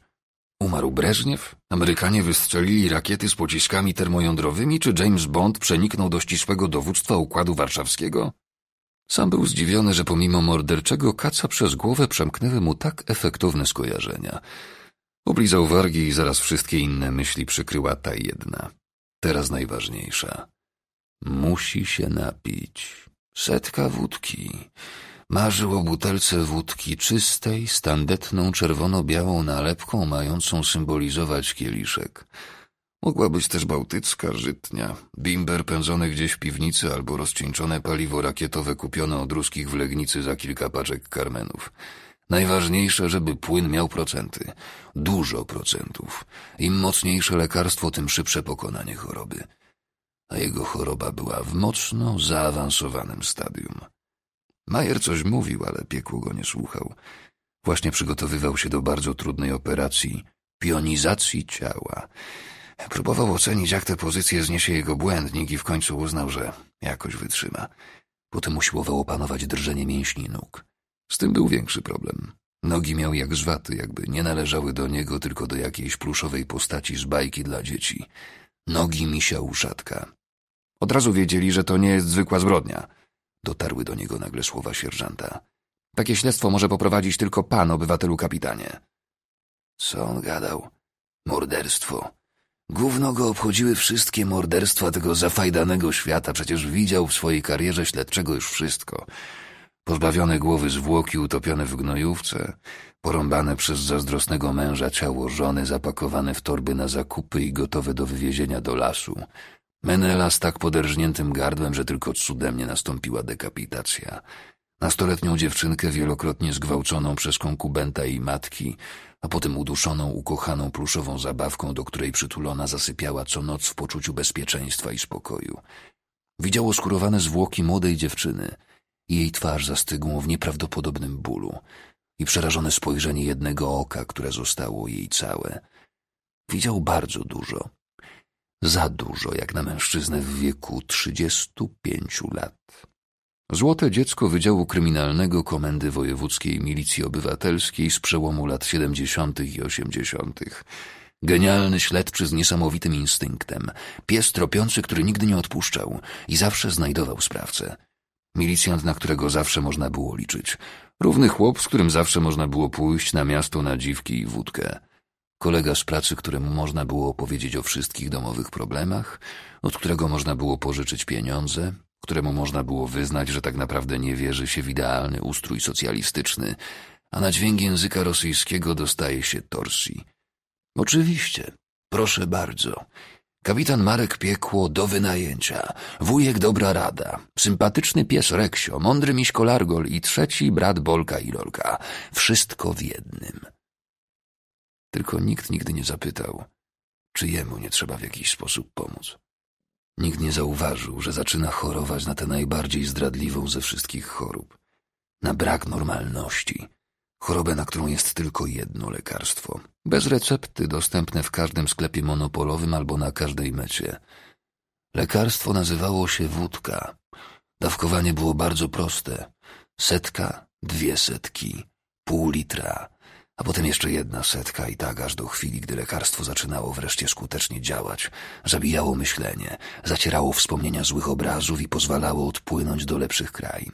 Umarł Breżniew? Amerykanie wystrzelili rakiety z pociskami termojądrowymi, czy James Bond przeniknął do ścisłego dowództwa Układu Warszawskiego? Sam był zdziwiony, że pomimo morderczego kaca przez głowę przemknęły mu tak efektowne skojarzenia. Oblizał wargi i zaraz wszystkie inne myśli przykryła ta jedna. Teraz najważniejsza. Musi się napić. Setka wódki. Marzył o butelce wódki czystej, standetną czerwono-białą nalepką mającą symbolizować kieliszek. Mogła być też bałtycka żytnia, bimber pędzony gdzieś w piwnicy albo rozcieńczone paliwo rakietowe kupione od ruskich w Legnicy za kilka paczek karmenów. Najważniejsze, żeby płyn miał procenty. Dużo procentów. Im mocniejsze lekarstwo, tym szybsze pokonanie choroby. A jego choroba była w mocno zaawansowanym stadium. Majer coś mówił, ale piekło go nie słuchał. Właśnie przygotowywał się do bardzo trudnej operacji pionizacji ciała. Próbował ocenić, jak tę pozycję zniesie jego błędnik i w końcu uznał, że jakoś wytrzyma. Potem usiłował opanować drżenie mięśni nóg. Z tym był większy problem. Nogi miał jak żwaty, jakby nie należały do niego, tylko do jakiejś pluszowej postaci z bajki dla dzieci. Nogi misia uszatka. Od razu wiedzieli, że to nie jest zwykła zbrodnia. Dotarły do niego nagle słowa sierżanta. Takie śledztwo może poprowadzić tylko pan, obywatelu kapitanie. Co on gadał? Morderstwo. Gówno go obchodziły wszystkie morderstwa tego zafajdanego świata, przecież widział w swojej karierze śledczego już wszystko. Pozbawione głowy zwłoki utopione w gnojówce, porąbane przez zazdrosnego męża ciało żony zapakowane w torby na zakupy i gotowe do wywiezienia do lasu. Menela z tak poderżniętym gardłem, że tylko cudem nie nastąpiła dekapitacja. Nastoletnią dziewczynkę wielokrotnie zgwałconą przez konkubenta i matki, a potem uduszoną ukochaną pluszową zabawką, do której przytulona zasypiała co noc w poczuciu bezpieczeństwa i spokoju. Widziało skurowane zwłoki młodej dziewczyny i jej twarz zastygłą w nieprawdopodobnym bólu i przerażone spojrzenie jednego oka, które zostało jej całe. Widział bardzo dużo. Za dużo, jak na mężczyznę w wieku trzydziestu pięciu lat. Złote dziecko Wydziału Kryminalnego Komendy Wojewódzkiej Milicji Obywatelskiej z przełomu lat 70. i 80. Genialny śledczy z niesamowitym instynktem. Pies tropiący, który nigdy nie odpuszczał i zawsze znajdował sprawcę. Milicjant, na którego zawsze można było liczyć. Równy chłop, z którym zawsze można było pójść na miasto na dziwki i wódkę. Kolega z pracy, któremu można było opowiedzieć o wszystkich domowych problemach, od którego można było pożyczyć pieniądze, któremu można było wyznać, że tak naprawdę nie wierzy się w idealny ustrój socjalistyczny, a na dźwięk języka rosyjskiego dostaje się torsji. Oczywiście, proszę bardzo. Kapitan Marek Piekło do wynajęcia, wujek dobra rada, sympatyczny pies Reksio, mądry miś Kolargol i trzeci brat Bolka i Lolka. Wszystko w jednym. Tylko nikt nigdy nie zapytał, czy jemu nie trzeba w jakiś sposób pomóc. Nikt nie zauważył, że zaczyna chorować na tę najbardziej zdradliwą ze wszystkich chorób na brak normalności chorobę, na którą jest tylko jedno lekarstwo. Bez recepty, dostępne w każdym sklepie monopolowym albo na każdej mecie. Lekarstwo nazywało się wódka. Dawkowanie było bardzo proste. Setka, dwie setki, pół litra, a potem jeszcze jedna setka i tak aż do chwili, gdy lekarstwo zaczynało wreszcie skutecznie działać. Zabijało myślenie, zacierało wspomnienia złych obrazów i pozwalało odpłynąć do lepszych krain.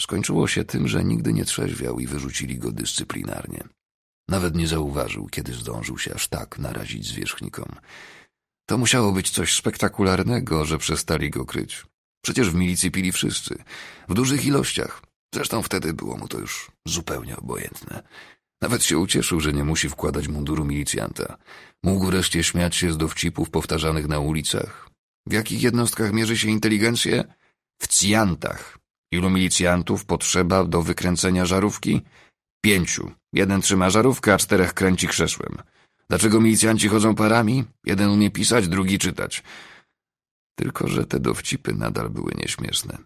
Skończyło się tym, że nigdy nie trzeźwiał i wyrzucili go dyscyplinarnie. Nawet nie zauważył, kiedy zdążył się aż tak narazić zwierzchnikom. To musiało być coś spektakularnego, że przestali go kryć. Przecież w milicji pili wszyscy, w dużych ilościach. Zresztą wtedy było mu to już zupełnie obojętne. Nawet się ucieszył, że nie musi wkładać munduru milicjanta. Mógł wreszcie śmiać się z dowcipów powtarzanych na ulicach. W jakich jednostkach mierzy się inteligencję? W cjantach. Ilu milicjantów potrzeba do wykręcenia żarówki? Pięciu. Jeden trzyma żarówkę, a czterech kręci krzesłem. Dlaczego milicjanci chodzą parami? Jeden umie pisać, drugi czytać. Tylko, że te dowcipy nadal były nieśmieszne.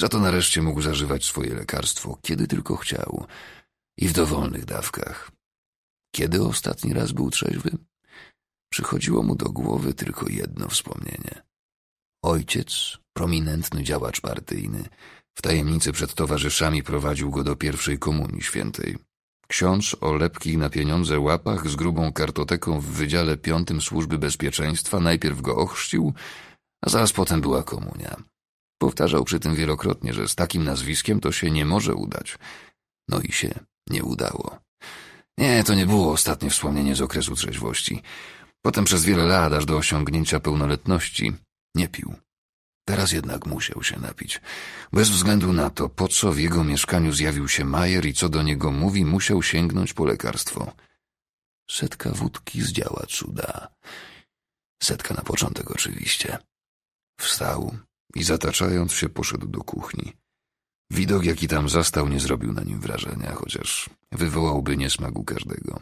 Za to nareszcie mógł zażywać swoje lekarstwo, kiedy tylko chciał – i w dowolnych dawkach. Kiedy ostatni raz był trzeźwy? Przychodziło mu do głowy tylko jedno wspomnienie. Ojciec, prominentny działacz partyjny, w tajemnicy przed towarzyszami prowadził go do pierwszej komunii świętej. Ksiądz o lepkich na pieniądze łapach z grubą kartoteką w Wydziale Piątym Służby Bezpieczeństwa najpierw go ochrzcił, a zaraz potem była komunia. Powtarzał przy tym wielokrotnie, że z takim nazwiskiem to się nie może udać. No i się nie udało. Nie, to nie było ostatnie wspomnienie z okresu trzeźwości. Potem przez wiele lat, aż do osiągnięcia pełnoletności, nie pił. Teraz jednak musiał się napić. Bez względu na to, po co w jego mieszkaniu zjawił się Majer i co do niego mówi, musiał sięgnąć po lekarstwo. Setka wódki zdziała cuda. Setka na początek oczywiście. Wstał i zataczając się poszedł do kuchni. Widok, jaki tam zastał, nie zrobił na nim wrażenia, chociaż wywołałby niesmak u każdego.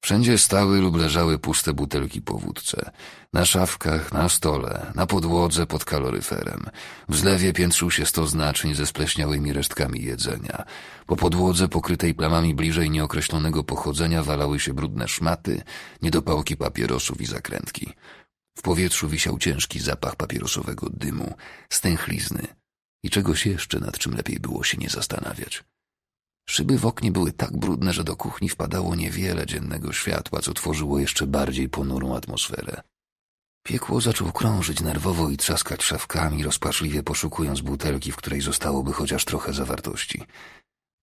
Wszędzie stały lub leżały puste butelki po wódce. Na szafkach, na stole, na podłodze pod kaloryferem. W zlewie piętrzył się sto ze spleśniałymi resztkami jedzenia. Po podłodze pokrytej plamami bliżej nieokreślonego pochodzenia walały się brudne szmaty, niedopałki papierosów i zakrętki. W powietrzu wisiał ciężki zapach papierosowego dymu, stęchlizny, i czegoś jeszcze, nad czym lepiej było się nie zastanawiać. Szyby w oknie były tak brudne, że do kuchni wpadało niewiele dziennego światła, co tworzyło jeszcze bardziej ponurą atmosferę. Piekło zaczął krążyć nerwowo i trzaskać szafkami, rozpaczliwie poszukując butelki, w której zostałoby chociaż trochę zawartości.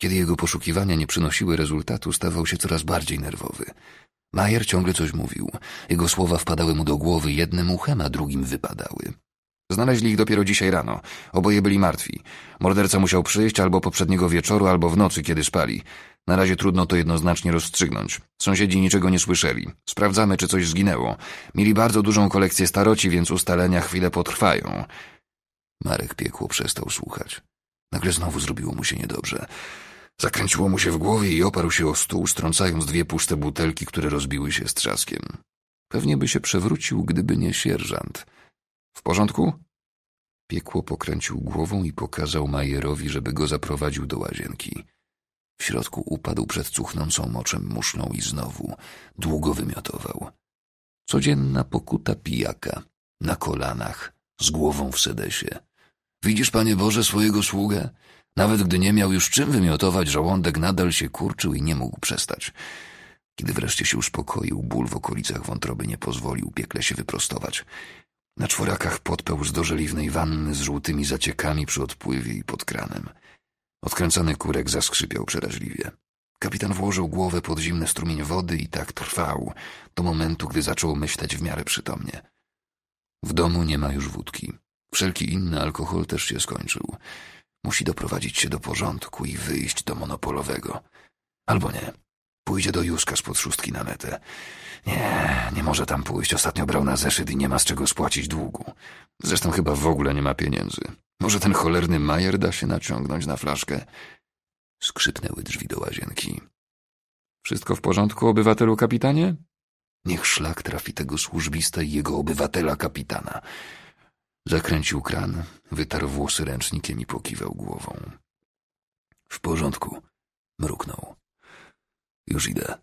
Kiedy jego poszukiwania nie przynosiły rezultatu, stawał się coraz bardziej nerwowy. Majer ciągle coś mówił. Jego słowa wpadały mu do głowy jednym uchem, a drugim wypadały. Znaleźli ich dopiero dzisiaj rano. Oboje byli martwi. Morderca musiał przyjść albo poprzedniego wieczoru, albo w nocy, kiedy spali. Na razie trudno to jednoznacznie rozstrzygnąć. Sąsiedzi niczego nie słyszeli. Sprawdzamy, czy coś zginęło. Mieli bardzo dużą kolekcję staroci, więc ustalenia chwilę potrwają. Marek piekło przestał słuchać. Nagle znowu zrobiło mu się niedobrze. Zakręciło mu się w głowie i oparł się o stół, strącając dwie puste butelki, które rozbiły się z trzaskiem. Pewnie by się przewrócił, gdyby nie sierżant. W porządku? Piekło pokręcił głową i pokazał Majerowi, żeby go zaprowadził do łazienki. W środku upadł przed cuchnącą moczem muszną i znowu długo wymiotował. Codzienna pokuta pijaka, na kolanach, z głową w sedesie. Widzisz, panie Boże, swojego sługę? Nawet gdy nie miał już czym wymiotować, żołądek nadal się kurczył i nie mógł przestać. Kiedy wreszcie się uspokoił, ból w okolicach wątroby nie pozwolił piekle się wyprostować. Na czworakach podpełz do żeliwnej wanny z żółtymi zaciekami przy odpływie i pod kranem. Odkręcony kurek zaskrzypiał przeraźliwie. Kapitan włożył głowę pod zimny strumień wody i tak trwał, do momentu, gdy zaczął myśleć w miarę przytomnie. W domu nie ma już wódki. Wszelki inny alkohol też się skończył. Musi doprowadzić się do porządku i wyjść do monopolowego. Albo nie. Pójdzie do Józka z szóstki na netę. Nie, nie może tam pójść. Ostatnio brał na zeszyt i nie ma z czego spłacić długu. Zresztą chyba w ogóle nie ma pieniędzy. Może ten cholerny Majer da się naciągnąć na flaszkę? Skrzypnęły drzwi do łazienki. Wszystko w porządku, obywatelu kapitanie? Niech szlak trafi tego służbista i jego obywatela kapitana. Zakręcił kran, wytarł włosy ręcznikiem i pokiwał głową. W porządku, mruknął. Już idę.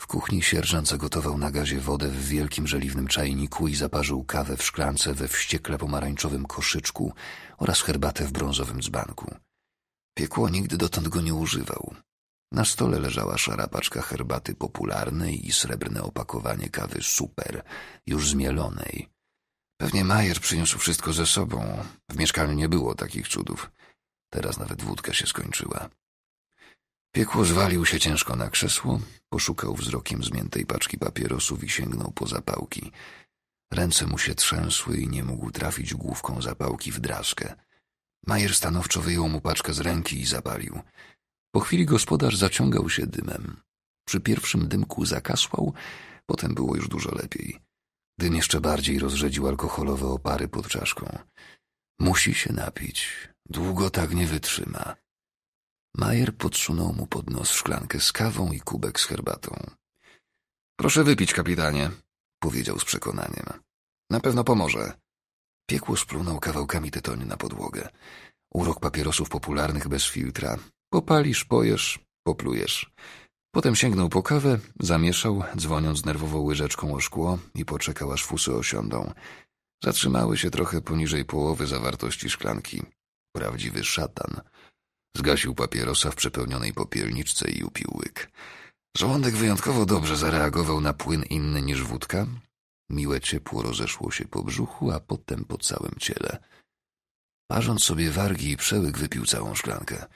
W kuchni sierżant zagotował na gazie wodę w wielkim żeliwnym czajniku i zaparzył kawę w szklance we wściekle pomarańczowym koszyczku oraz herbatę w brązowym dzbanku. Piekło nigdy dotąd go nie używał. Na stole leżała szara paczka herbaty popularnej i srebrne opakowanie kawy super, już zmielonej. Pewnie Majer przyniósł wszystko ze sobą. W mieszkaniu nie było takich cudów. Teraz nawet wódka się skończyła. Piekło zwalił się ciężko na krzesło, poszukał wzrokiem zmiętej paczki papierosów i sięgnął po zapałki. Ręce mu się trzęsły i nie mógł trafić główką zapałki w drażkę. Majer stanowczo wyjął mu paczkę z ręki i zapalił. Po chwili gospodarz zaciągał się dymem. Przy pierwszym dymku zakasłał, potem było już dużo lepiej. Dym jeszcze bardziej rozrzedził alkoholowe opary pod czaszką. Musi się napić. Długo tak nie wytrzyma. Majer podsunął mu pod nos szklankę z kawą i kubek z herbatą. Proszę wypić, kapitanie, powiedział z przekonaniem. Na pewno pomoże. Piekło splunął kawałkami tytoniu na podłogę. Urok papierosów popularnych bez filtra. Popalisz, pojesz, poplujesz. Potem sięgnął po kawę, zamieszał, dzwoniąc nerwowo łyżeczką o szkło i poczekał, aż fusy osiądą. Zatrzymały się trochę poniżej połowy zawartości szklanki. Prawdziwy szatan. Zgasił papierosa w przepełnionej popielniczce i upił łyk. Żołądek wyjątkowo dobrze zareagował na płyn inny niż wódka. Miłe ciepło rozeszło się po brzuchu, a potem po całym ciele. Parząc sobie wargi i przełyk, wypił całą szklankę.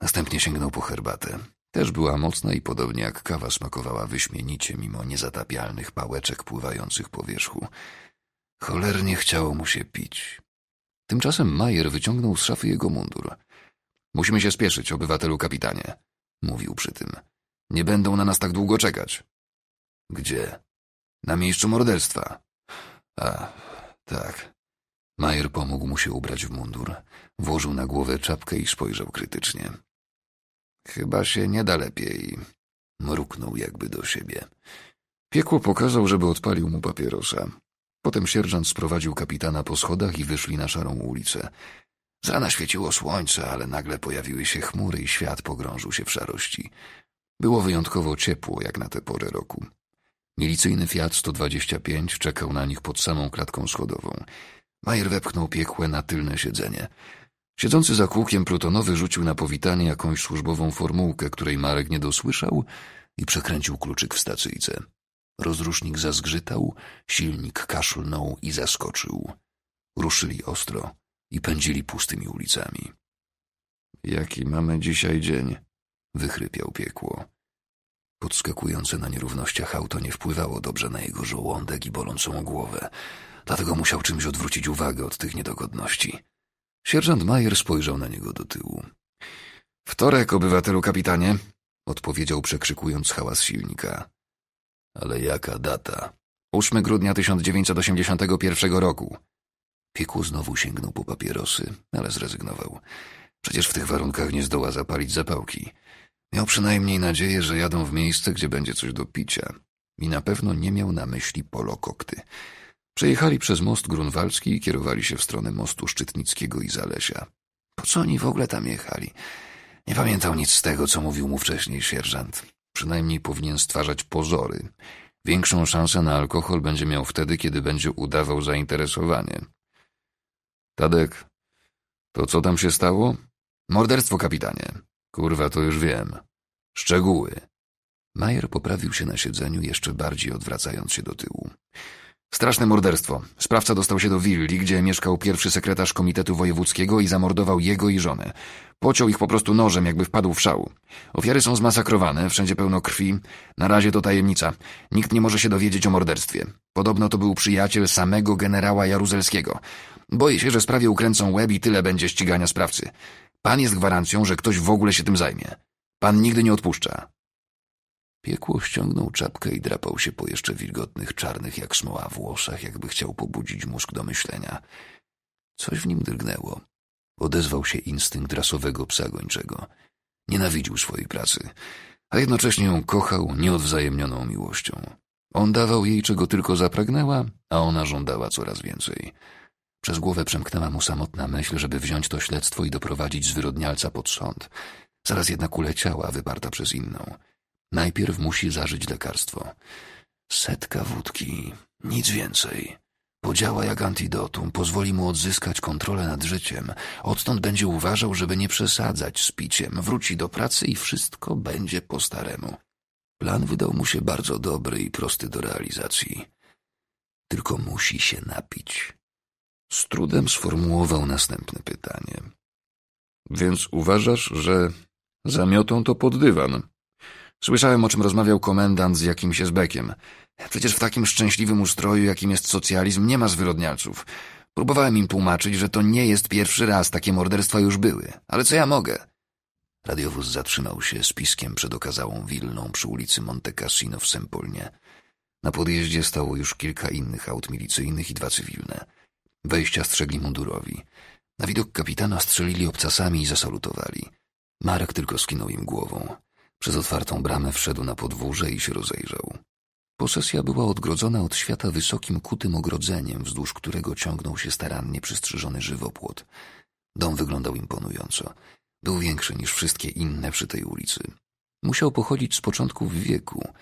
Następnie sięgnął po herbatę. Też była mocna i podobnie jak kawa smakowała wyśmienicie mimo niezatapialnych pałeczek pływających po wierzchu. Cholernie chciało mu się pić. Tymczasem Majer wyciągnął z szafy jego mundur. Musimy się spieszyć, obywatelu kapitanie, mówił przy tym. Nie będą na nas tak długo czekać. Gdzie? Na miejscu morderstwa. A, tak. Majer pomógł mu się ubrać w mundur, włożył na głowę czapkę i spojrzał krytycznie. Chyba się nie da lepiej, mruknął jakby do siebie. Piekło pokazał, żeby odpalił mu papierosa. Potem sierżant sprowadził kapitana po schodach i wyszli na szarą ulicę. Zrana świeciło słońce, ale nagle pojawiły się chmury i świat pogrążył się w szarości. Było wyjątkowo ciepło, jak na tę porę roku. Milicyjny Fiat 125 czekał na nich pod samą klatką schodową. Majer wepchnął piekłe na tylne siedzenie. Siedzący za kółkiem plutonowy rzucił na powitanie jakąś służbową formułkę, której Marek nie dosłyszał i przekręcił kluczyk w stacyjce. Rozrusznik zazgrzytał, silnik kaszlnął i zaskoczył. Ruszyli ostro i pędzili pustymi ulicami. Jaki mamy dzisiaj dzień? wychrypiał piekło. Podskakujące na nierównościach auto nie wpływało dobrze na jego żołądek i bolącą głowę, dlatego musiał czymś odwrócić uwagę od tych niedogodności. Sierżant Majer spojrzał na niego do tyłu. Wtorek, obywatelu kapitanie, odpowiedział przekrzykując hałas silnika. Ale jaka data? 8 grudnia 1981 roku. Pieku znowu sięgnął po papierosy, ale zrezygnował. Przecież w tych warunkach nie zdoła zapalić zapałki. Miał przynajmniej nadzieję, że jadą w miejsce, gdzie będzie coś do picia. I na pewno nie miał na myśli polokokty. Przejechali przez most Grunwaldzki i kierowali się w stronę mostu Szczytnickiego i Zalesia. Po co oni w ogóle tam jechali? Nie pamiętał nic z tego, co mówił mu wcześniej sierżant. Przynajmniej powinien stwarzać pozory. Większą szansę na alkohol będzie miał wtedy, kiedy będzie udawał zainteresowanie. Tadek, to co tam się stało? Morderstwo, kapitanie. Kurwa, to już wiem. Szczegóły. Majer poprawił się na siedzeniu, jeszcze bardziej odwracając się do tyłu. Straszne morderstwo. Sprawca dostał się do willi, gdzie mieszkał pierwszy sekretarz Komitetu Wojewódzkiego i zamordował jego i żonę. Pociął ich po prostu nożem, jakby wpadł w szał. Ofiary są zmasakrowane, wszędzie pełno krwi. Na razie to tajemnica. Nikt nie może się dowiedzieć o morderstwie. Podobno to był przyjaciel samego generała Jaruzelskiego. Boję się, że sprawie ukręcą łeb i tyle będzie ścigania sprawcy. Pan jest gwarancją, że ktoś w ogóle się tym zajmie. Pan nigdy nie odpuszcza. Piekło ściągnął czapkę i drapał się po jeszcze wilgotnych, czarnych jak smoła włosach, jakby chciał pobudzić mózg do myślenia. Coś w nim drgnęło. Odezwał się instynkt rasowego psa gończego. Nienawidził swojej pracy, a jednocześnie ją kochał nieodwzajemnioną miłością. On dawał jej, czego tylko zapragnęła, a ona żądała coraz więcej. Przez głowę przemknęła mu samotna myśl, żeby wziąć to śledztwo i doprowadzić zwyrodnialca pod sąd. Zaraz jednak uleciała, wyparta przez inną. Najpierw musi zażyć lekarstwo. Setka wódki, nic więcej. Podziała jak antidotum, pozwoli mu odzyskać kontrolę nad życiem. Odtąd będzie uważał, żeby nie przesadzać z piciem. Wróci do pracy i wszystko będzie po staremu. Plan wydał mu się bardzo dobry i prosty do realizacji. Tylko musi się napić. Z trudem sformułował następne pytanie. Więc uważasz, że zamiotą to pod dywan? Słyszałem, o czym rozmawiał komendant z jakimś Ezbekiem. Przecież w takim szczęśliwym ustroju, jakim jest socjalizm, nie ma zwyrodnialców. Próbowałem im tłumaczyć, że to nie jest pierwszy raz, takie morderstwa już były. Ale co ja mogę? Radiowóz zatrzymał się z piskiem przed okazałą willą przy ulicy Monte Cassino w Sempolnie. Na podjeździe stało już kilka innych aut milicyjnych i dwa cywilne. Wejścia strzegli mundurowi. Na widok kapitana strzelili obcasami i zasalutowali. Marek tylko skinął im głową. Przez otwartą bramę wszedł na podwórze i się rozejrzał. Posesja była odgrodzona od świata wysokim kutym ogrodzeniem, wzdłuż którego ciągnął się starannie przystrzyżony żywopłot. Dom wyglądał imponująco. Był większy niż wszystkie inne przy tej ulicy. Musiał pochodzić z początków wieku.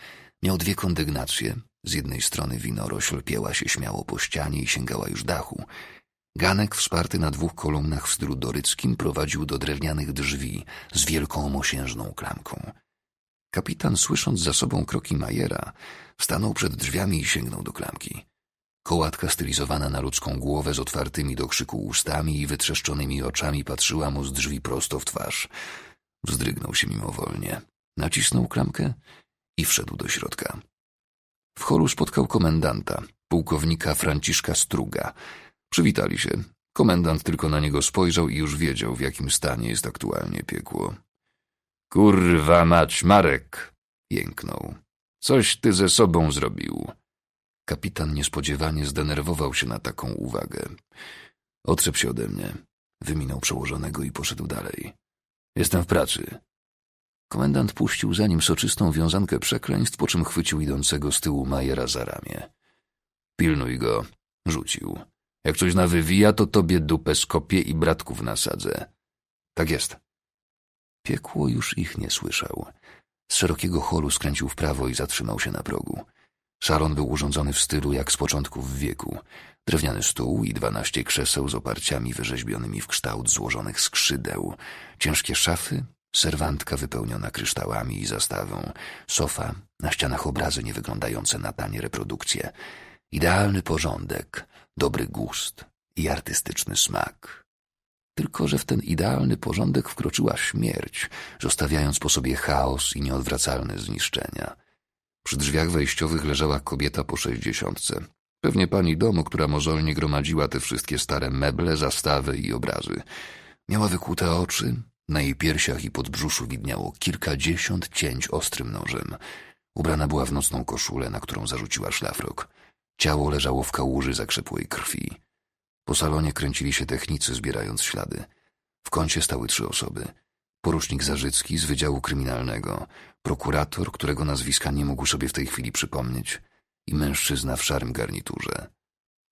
Miał dwie kondygnacje. Z jednej strony winorośl pięła się śmiało po ścianie i sięgała już dachu. Ganek, wsparty na dwóch kolumnach w stylu doryckim, prowadził do drewnianych drzwi z wielką mosiężną klamką. Kapitan, słysząc za sobą kroki Majera, stanął przed drzwiami i sięgnął do klamki. Kołatka stylizowana na ludzką głowę z otwartymi do krzyku ustami i wytrzeszczonymi oczami patrzyła mu z drzwi prosto w twarz. Wzdrygnął się mimowolnie. Nacisnął klamkę i wszedł do środka. W holu spotkał komendanta, pułkownika Franciszka Struga. Przywitali się. Komendant tylko na niego spojrzał i już wiedział, w jakim stanie jest aktualnie piekło. Kurwa mać, Marek! jęknął. Coś ty ze sobą zrobił. Kapitan niespodziewanie zdenerwował się na taką uwagę. Otrzep się ode mnie. Wyminął przełożonego i poszedł dalej. Jestem w pracy. Komendant puścił za nim soczystą wiązankę przekleństw, po czym chwycił idącego z tyłu Majera za ramię. Pilnuj go, rzucił. Jak coś nawywija, to tobie dupę skopię i bratków nasadzę. Tak jest. Piekło już ich nie słyszał. Z szerokiego holu skręcił w prawo i zatrzymał się na progu. Salon był urządzony w stylu jak z początków wieku. Drewniany stół i dwanaście krzeseł z oparciami wyrzeźbionymi w kształt złożonych skrzydeł. Ciężkie szafy serwantka wypełniona kryształami i zastawą, sofa, na ścianach obrazy nie wyglądające na tanie reprodukcje, idealny porządek, dobry gust i artystyczny smak. Tylko, że w ten idealny porządek wkroczyła śmierć, zostawiając po sobie chaos i nieodwracalne zniszczenia. Przy drzwiach wejściowych leżała kobieta po sześćdziesiątce, pewnie pani domu, która mozolnie gromadziła te wszystkie stare meble, zastawy i obrazy. Miała wykłute oczy, na jej piersiach i podbrzuszu widniało kilkadziesiąt cięć ostrym nożem. Ubrana była w nocną koszulę, na którą zarzuciła szlafrok. Ciało leżało w kałuży zakrzepłej krwi. Po salonie kręcili się technicy, zbierając ślady. W kącie stały trzy osoby. Porucznik Zarzycki z Wydziału Kryminalnego, prokurator, którego nazwiska nie mógł sobie w tej chwili przypomnieć, i mężczyzna w szarym garniturze.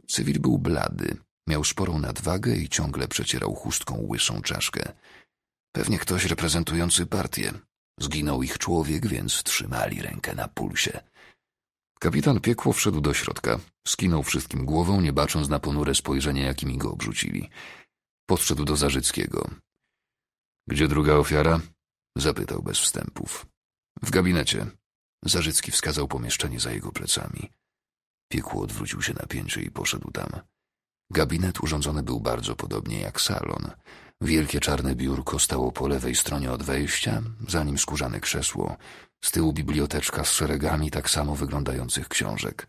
Cywil był blady, miał sporą nadwagę i ciągle przecierał chustką łysą czaszkę. Pewnie ktoś reprezentujący partię. Zginął ich człowiek, więc trzymali rękę na pulsie. Kapitan Piekło wszedł do środka. Skinął wszystkim głową, nie bacząc na ponure spojrzenie, jakimi go obrzucili. Podszedł do Zarzyckiego. Gdzie druga ofiara? Zapytał bez wstępów. W gabinecie. Zarzycki wskazał pomieszczenie za jego plecami. Piekło odwrócił się na pięcie i poszedł tam. Gabinet urządzony był bardzo podobnie jak salon. Wielkie czarne biurko stało po lewej stronie od wejścia, za nim skórzane krzesło, z tyłu biblioteczka z szeregami tak samo wyglądających książek.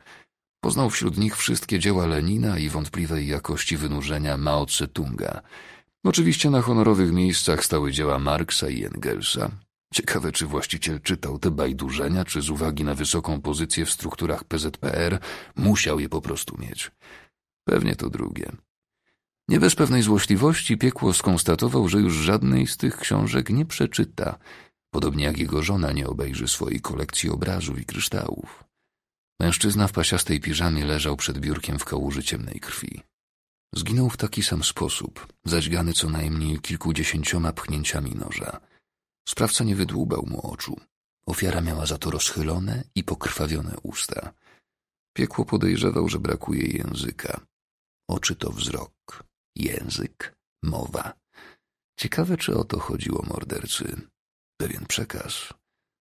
Poznał wśród nich wszystkie dzieła Lenina i wątpliwej jakości wynurzenia Mao Tse-tunga. Oczywiście na honorowych miejscach stały dzieła Marksa i Engelsa. Ciekawe, czy właściciel czytał te bajdurzenia, czy z uwagi na wysoką pozycję w strukturach PZPR musiał je po prostu mieć. Pewnie to drugie. Nie bez pewnej złośliwości piekło skonstatował, że już żadnej z tych książek nie przeczyta, podobnie jak jego żona nie obejrzy swojej kolekcji obrazów i kryształów. Mężczyzna w pasiastej piżamie leżał przed biurkiem w kałuży ciemnej krwi. Zginął w taki sam sposób, zaćgany co najmniej kilkudziesięcioma pchnięciami noża. Sprawca nie wydłubał mu oczu. Ofiara miała za to rozchylone i pokrwawione usta. Piekło podejrzewał, że brakuje języka. Oczy to wzrok język, mowa. Ciekawe, czy o to chodziło mordercy. Pewien przekaz.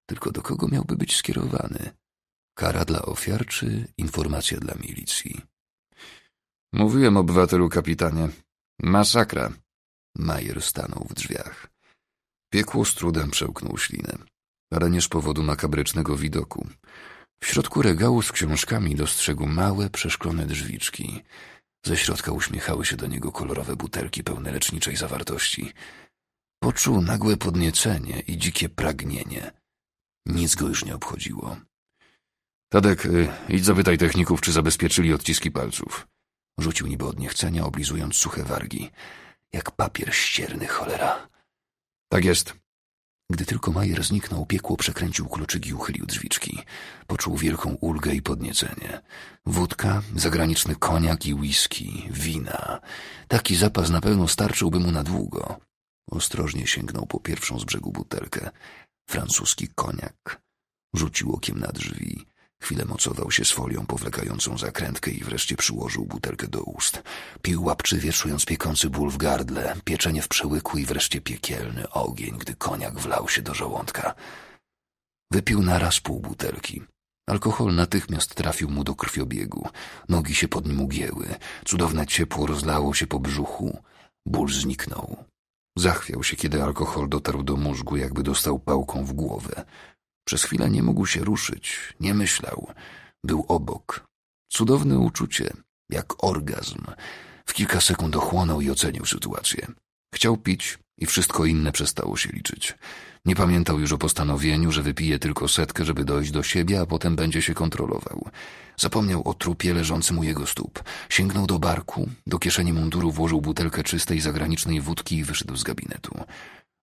Tylko do kogo miałby być skierowany? Kara dla ofiar czy informacja dla milicji? Mówiłem obywatelu kapitanie. Masakra. Majer stanął w drzwiach. Piekło z trudem przełknął ślinę, ale nie z powodu makabrycznego widoku. W środku regału z książkami dostrzegł małe, przeszklone drzwiczki. Ze środka uśmiechały się do niego kolorowe butelki pełne leczniczej zawartości. Poczuł nagłe podniecenie i dzikie pragnienie. Nic go już nie obchodziło. Tadek, y, idź zapytaj techników, czy zabezpieczyli odciski palców. Rzucił niby od niechcenia, oblizując suche wargi. Jak papier ścierny, cholera. Tak jest. Gdy tylko Majer zniknął, piekło przekręcił kluczyk i uchylił drzwiczki. Poczuł wielką ulgę i podniecenie. Wódka, zagraniczny koniak i whisky, wina. Taki zapas na pewno starczyłby mu na długo. Ostrożnie sięgnął po pierwszą z brzegu butelkę. Francuski koniak. Rzucił okiem na drzwi. Chwilę mocował się z folią powlekającą zakrętkę i wreszcie przyłożył butelkę do ust. Pił łapczywie, czując piekący ból w gardle, pieczenie w przełyku i wreszcie piekielny ogień, gdy koniak wlał się do żołądka. Wypił naraz pół butelki. Alkohol natychmiast trafił mu do krwiobiegu. Nogi się pod nim ugięły. Cudowne ciepło rozlało się po brzuchu. Ból zniknął. Zachwiał się, kiedy alkohol dotarł do mózgu, jakby dostał pałką w głowę. Przez chwilę nie mógł się ruszyć, nie myślał. Był obok. Cudowne uczucie, jak orgazm. W kilka sekund ochłonął i ocenił sytuację. Chciał pić i wszystko inne przestało się liczyć. Nie pamiętał już o postanowieniu, że wypije tylko setkę, żeby dojść do siebie, a potem będzie się kontrolował. Zapomniał o trupie leżącym u jego stóp. Sięgnął do barku, do kieszeni munduru włożył butelkę czystej zagranicznej wódki i wyszedł z gabinetu.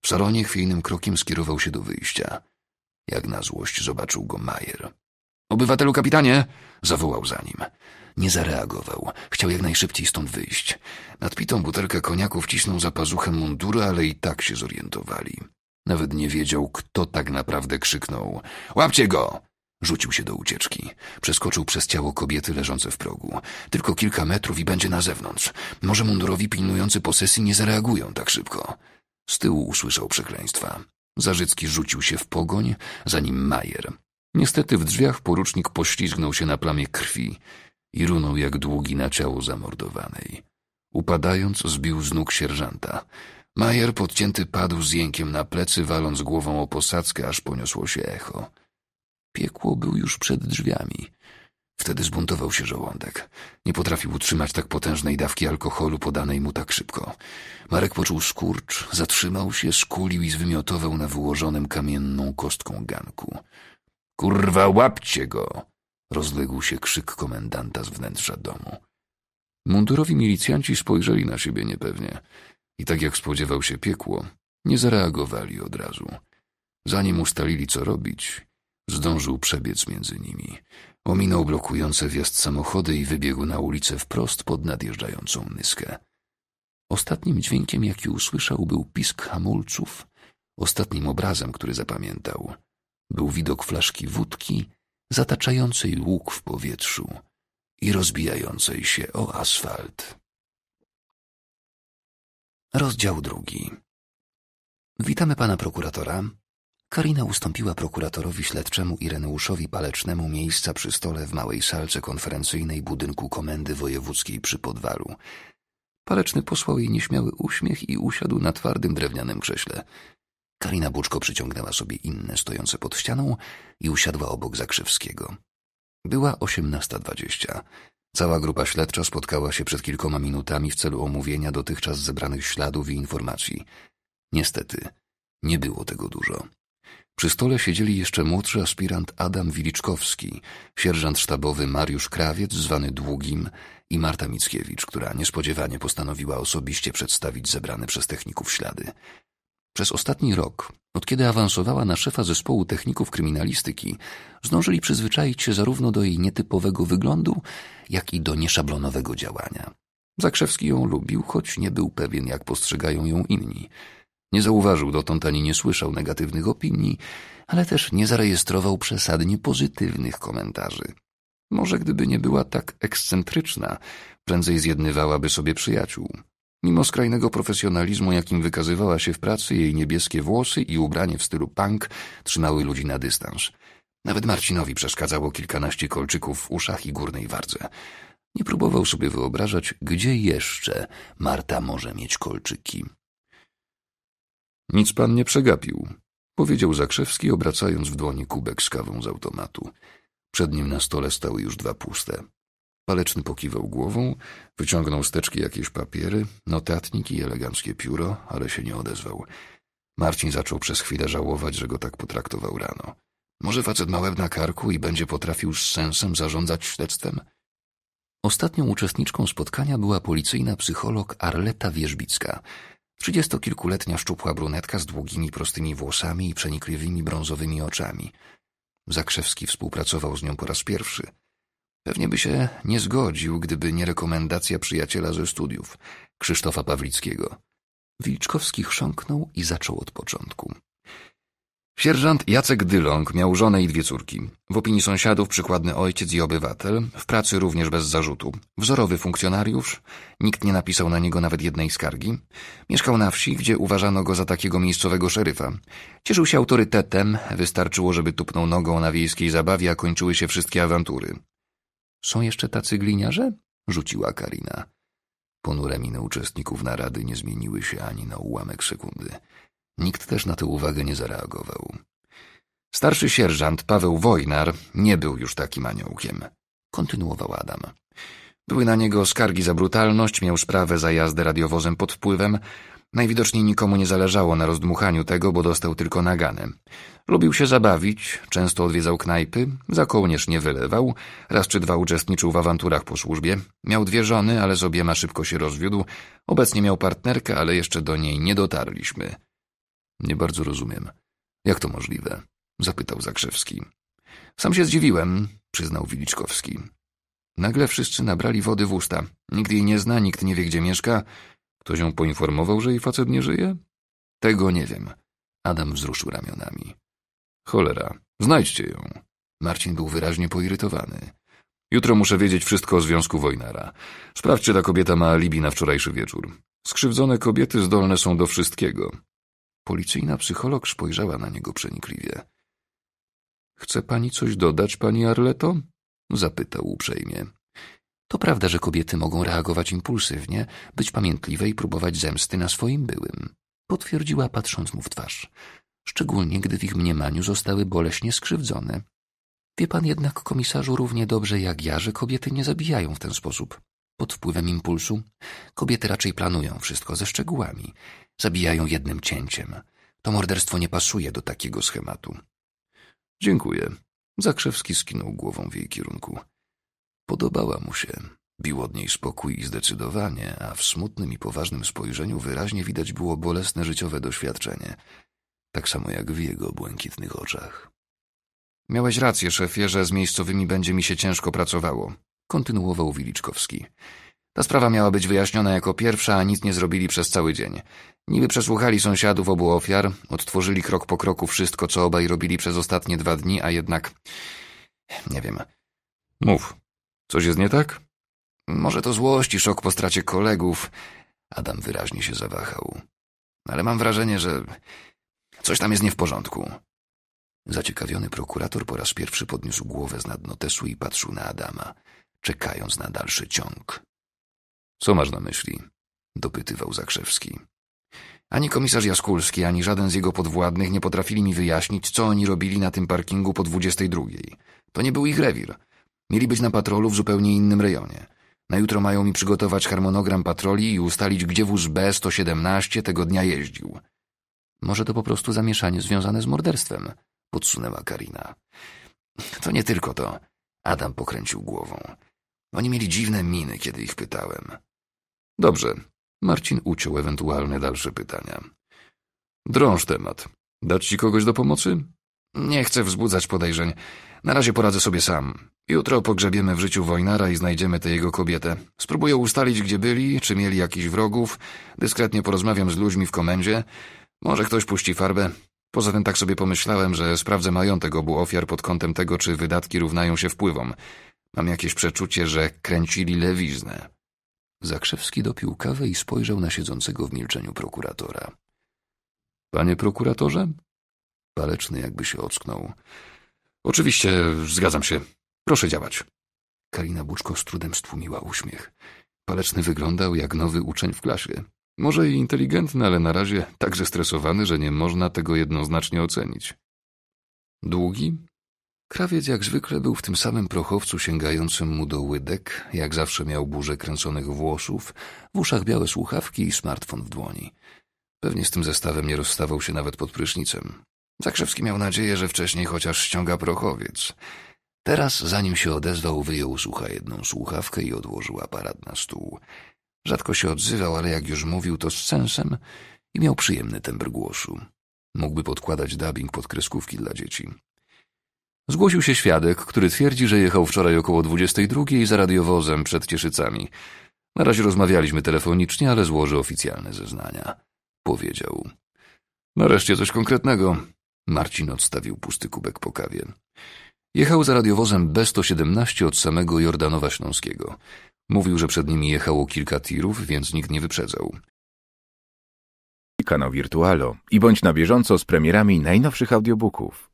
W salonie chwiejnym krokiem skierował się do wyjścia. Jak na złość zobaczył go Majer. Obywatelu kapitanie! zawołał za nim. Nie zareagował. Chciał jak najszybciej stąd wyjść. Nadpitą butelkę koniaku wcisnął za pazuchę mundury, ale i tak się zorientowali. Nawet nie wiedział, kto tak naprawdę krzyknął. Łapcie go! Rzucił się do ucieczki. Przeskoczył przez ciało kobiety leżące w progu. Tylko kilka metrów i będzie na zewnątrz. Może mundurowi pilnujący posesji nie zareagują tak szybko. Z tyłu usłyszał przekleństwa. Zarzycki rzucił się w pogoń, za nim Majer. Niestety w drzwiach porucznik poślizgnął się na plamie krwi i runął jak długi na ciało zamordowanej. Upadając, zbił z nóg sierżanta. Majer podcięty padł z jękiem na plecy, waląc głową o posadzkę, aż poniosło się echo. Piekło był już przed drzwiami. Wtedy zbuntował się żołądek. Nie potrafił utrzymać tak potężnej dawki alkoholu podanej mu tak szybko. Marek poczuł skurcz, zatrzymał się, skulił i zwymiotował na wyłożonym kamienną kostką ganku. Kurwa, łapcie go! rozległ się krzyk komendanta z wnętrza domu. Mundurowi milicjanci spojrzeli na siebie niepewnie i tak jak spodziewał się piekło, nie zareagowali od razu. Zanim ustalili, co robić, zdążył przebiec między nimi. Ominął blokujące wjazd samochody i wybiegł na ulicę wprost pod nadjeżdżającą nyskę. Ostatnim dźwiękiem, jaki usłyszał, był pisk hamulców. Ostatnim obrazem, który zapamiętał, był widok flaszki wódki zataczającej łuk w powietrzu i rozbijającej się o asfalt. Rozdział drugi. Witamy pana prokuratora. Karina ustąpiła prokuratorowi śledczemu Ireneuszowi Palecznemu miejsca przy stole w małej salce konferencyjnej budynku Komendy Wojewódzkiej przy Podwalu. Paleczny posłał jej nieśmiały uśmiech i usiadł na twardym drewnianym krześle. Karina Buczko przyciągnęła sobie inne stojące pod ścianą i usiadła obok Zakrzewskiego. Była dwadzieścia. Cała grupa śledcza spotkała się przed kilkoma minutami w celu omówienia dotychczas zebranych śladów i informacji. Niestety, nie było tego dużo. Przy stole siedzieli jeszcze młodszy aspirant Adam Wiliczkowski, sierżant sztabowy Mariusz Krawiec, zwany Długim, i Marta Mickiewicz, która niespodziewanie postanowiła osobiście przedstawić zebrane przez techników ślady. Przez ostatni rok, od kiedy awansowała na szefa zespołu techników kryminalistyki, zdążyli przyzwyczaić się zarówno do jej nietypowego wyglądu, jak i do nieszablonowego działania. Zakrzewski ją lubił, choć nie był pewien, jak postrzegają ją inni – nie zauważył dotąd ani nie słyszał negatywnych opinii, ale też nie zarejestrował przesadnie pozytywnych komentarzy. Może gdyby nie była tak ekscentryczna, prędzej zjednywałaby sobie przyjaciół. Mimo skrajnego profesjonalizmu, jakim wykazywała się w pracy, jej niebieskie włosy i ubranie w stylu punk trzymały ludzi na dystans. Nawet Marcinowi przeszkadzało kilkanaście kolczyków w uszach i górnej wardze. Nie próbował sobie wyobrażać, gdzie jeszcze Marta może mieć kolczyki. Nic pan nie przegapił, powiedział Zakrzewski, obracając w dłoni kubek z kawą z automatu. Przed nim na stole stały już dwa puste. Paleczny pokiwał głową, wyciągnął z teczki jakieś papiery, notatnik i eleganckie pióro, ale się nie odezwał. Marcin zaczął przez chwilę żałować, że go tak potraktował rano. Może facet ma łeb na karku i będzie potrafił z sensem zarządzać śledztwem? Ostatnią uczestniczką spotkania była policyjna psycholog Arleta Wierzbicka – Trzydziestokilkuletnia szczupła brunetka z długimi prostymi włosami i przenikliwymi brązowymi oczami. Zakrzewski współpracował z nią po raz pierwszy. Pewnie by się nie zgodził, gdyby nie rekomendacja przyjaciela ze studiów, Krzysztofa Pawlickiego. Wilczkowski chrząknął i zaczął od początku. Sierżant Jacek Dylong miał żonę i dwie córki. W opinii sąsiadów przykładny ojciec i obywatel, w pracy również bez zarzutu. Wzorowy funkcjonariusz, nikt nie napisał na niego nawet jednej skargi. Mieszkał na wsi, gdzie uważano go za takiego miejscowego szeryfa. Cieszył się autorytetem, wystarczyło, żeby tupnął nogą na wiejskiej zabawie, a kończyły się wszystkie awantury. Są jeszcze tacy gliniarze? rzuciła Karina. Ponure miny uczestników narady nie zmieniły się ani na ułamek sekundy. Nikt też na tę uwagę nie zareagował. Starszy sierżant Paweł Wojnar nie był już takim aniołkiem. Kontynuował Adam. Były na niego skargi za brutalność, miał sprawę za jazdę radiowozem pod wpływem. Najwidoczniej nikomu nie zależało na rozdmuchaniu tego, bo dostał tylko nagany. Lubił się zabawić, często odwiedzał knajpy, za kołnierz nie wylewał, raz czy dwa uczestniczył w awanturach po służbie. Miał dwie żony, ale z obiema szybko się rozwiódł. Obecnie miał partnerkę, ale jeszcze do niej nie dotarliśmy. Nie bardzo rozumiem. Jak to możliwe? zapytał Zakrzewski. Sam się zdziwiłem, przyznał Wiliczkowski. Nagle wszyscy nabrali wody w usta. Nikt jej nie zna, nikt nie wie, gdzie mieszka. Ktoś ją poinformował, że jej facet nie żyje? Tego nie wiem. Adam wzruszył ramionami. Cholera, znajdźcie ją. Marcin był wyraźnie poirytowany. Jutro muszę wiedzieć wszystko o związku Wojnara. Sprawdźcie, ta kobieta ma alibi na wczorajszy wieczór. Skrzywdzone kobiety zdolne są do wszystkiego. Policyjna psycholog spojrzała na niego przenikliwie. Chce pani coś dodać, pani Arleto? zapytał uprzejmie. To prawda, że kobiety mogą reagować impulsywnie, być pamiętliwe i próbować zemsty na swoim byłym, potwierdziła patrząc mu w twarz. Szczególnie gdy w ich mniemaniu zostały boleśnie skrzywdzone. Wie pan jednak, komisarzu, równie dobrze jak ja, że kobiety nie zabijają w ten sposób. Pod wpływem impulsu kobiety raczej planują wszystko ze szczegółami, zabijają jednym cięciem. To morderstwo nie pasuje do takiego schematu. Dziękuję. Zakrzewski skinął głową w jej kierunku. Podobała mu się. Bił od niej spokój i zdecydowanie, a w smutnym i poważnym spojrzeniu wyraźnie widać było bolesne życiowe doświadczenie, tak samo jak w jego błękitnych oczach. Miałeś rację, szefie, że z miejscowymi będzie mi się ciężko pracowało, kontynuował Wiliczkowski. Ta sprawa miała być wyjaśniona jako pierwsza, a nic nie zrobili przez cały dzień. Niby przesłuchali sąsiadów obu ofiar, odtworzyli krok po kroku wszystko, co obaj robili przez ostatnie dwa dni, a jednak... Nie wiem. Mów. Coś jest nie tak? Może to złość i szok po stracie kolegów. Adam wyraźnie się zawahał. Ale mam wrażenie, że coś tam jest nie w porządku. Zaciekawiony prokurator po raz pierwszy podniósł głowę z notesu i patrzył na Adama czekając na dalszy ciąg. Co masz na myśli? dopytywał Zakrzewski. Ani komisarz Jaskulski, ani żaden z jego podwładnych nie potrafili mi wyjaśnić, co oni robili na tym parkingu po dwudziestej drugiej. To nie był ich rewir. Mieli być na patrolu w zupełnie innym rejonie. Na jutro mają mi przygotować harmonogram patroli i ustalić, gdzie wóz B-117 tego dnia jeździł. Może to po prostu zamieszanie związane z morderstwem, podsunęła Karina. To nie tylko to. Adam pokręcił głową. Oni mieli dziwne miny, kiedy ich pytałem. Dobrze. Marcin uciął ewentualne dalsze pytania. Drąż temat. Dać ci kogoś do pomocy? Nie chcę wzbudzać podejrzeń. Na razie poradzę sobie sam. Jutro pogrzebiemy w życiu Wojnara i znajdziemy tę jego kobietę. Spróbuję ustalić, gdzie byli, czy mieli jakichś wrogów. Dyskretnie porozmawiam z ludźmi w komendzie. Może ktoś puści farbę. Poza tym tak sobie pomyślałem, że sprawdzę majątek obu ofiar pod kątem tego, czy wydatki równają się wpływom. Mam jakieś przeczucie, że kręcili lewiznę. Zakrzewski dopił kawę i spojrzał na siedzącego w milczeniu prokuratora. Panie prokuratorze? Paleczny jakby się ocknął. Oczywiście, zgadzam się. Proszę działać. Karina Buczko z trudem stłumiła uśmiech. Paleczny wyglądał jak nowy uczeń w klasie. Może i inteligentny, ale na razie tak zestresowany, że nie można tego jednoznacznie ocenić. Długi? Krawiec jak zwykle był w tym samym prochowcu sięgającym mu do łydek, jak zawsze miał burzę kręconych włosów, w uszach białe słuchawki i smartfon w dłoni. Pewnie z tym zestawem nie rozstawał się nawet pod prysznicem. Zakrzewski miał nadzieję, że wcześniej chociaż ściąga prochowiec. Teraz, zanim się odezwał, wyjął słucha jedną słuchawkę i odłożył aparat na stół. Rzadko się odzywał, ale jak już mówił, to z sensem i miał przyjemny tembr głosu. Mógłby podkładać dubbing pod kreskówki dla dzieci. Zgłosił się świadek, który twierdzi, że jechał wczoraj około 22 za radiowozem przed Cieszycami. Na razie rozmawialiśmy telefonicznie, ale złoży oficjalne zeznania. Powiedział. Nareszcie coś konkretnego. Marcin odstawił pusty kubek po kawie. Jechał za radiowozem B117 od samego Jordanowa Śląskiego. Mówił, że przed nimi jechało kilka tirów, więc nikt nie wyprzedzał. Kanał Virtualo i bądź na bieżąco z premierami najnowszych audiobooków.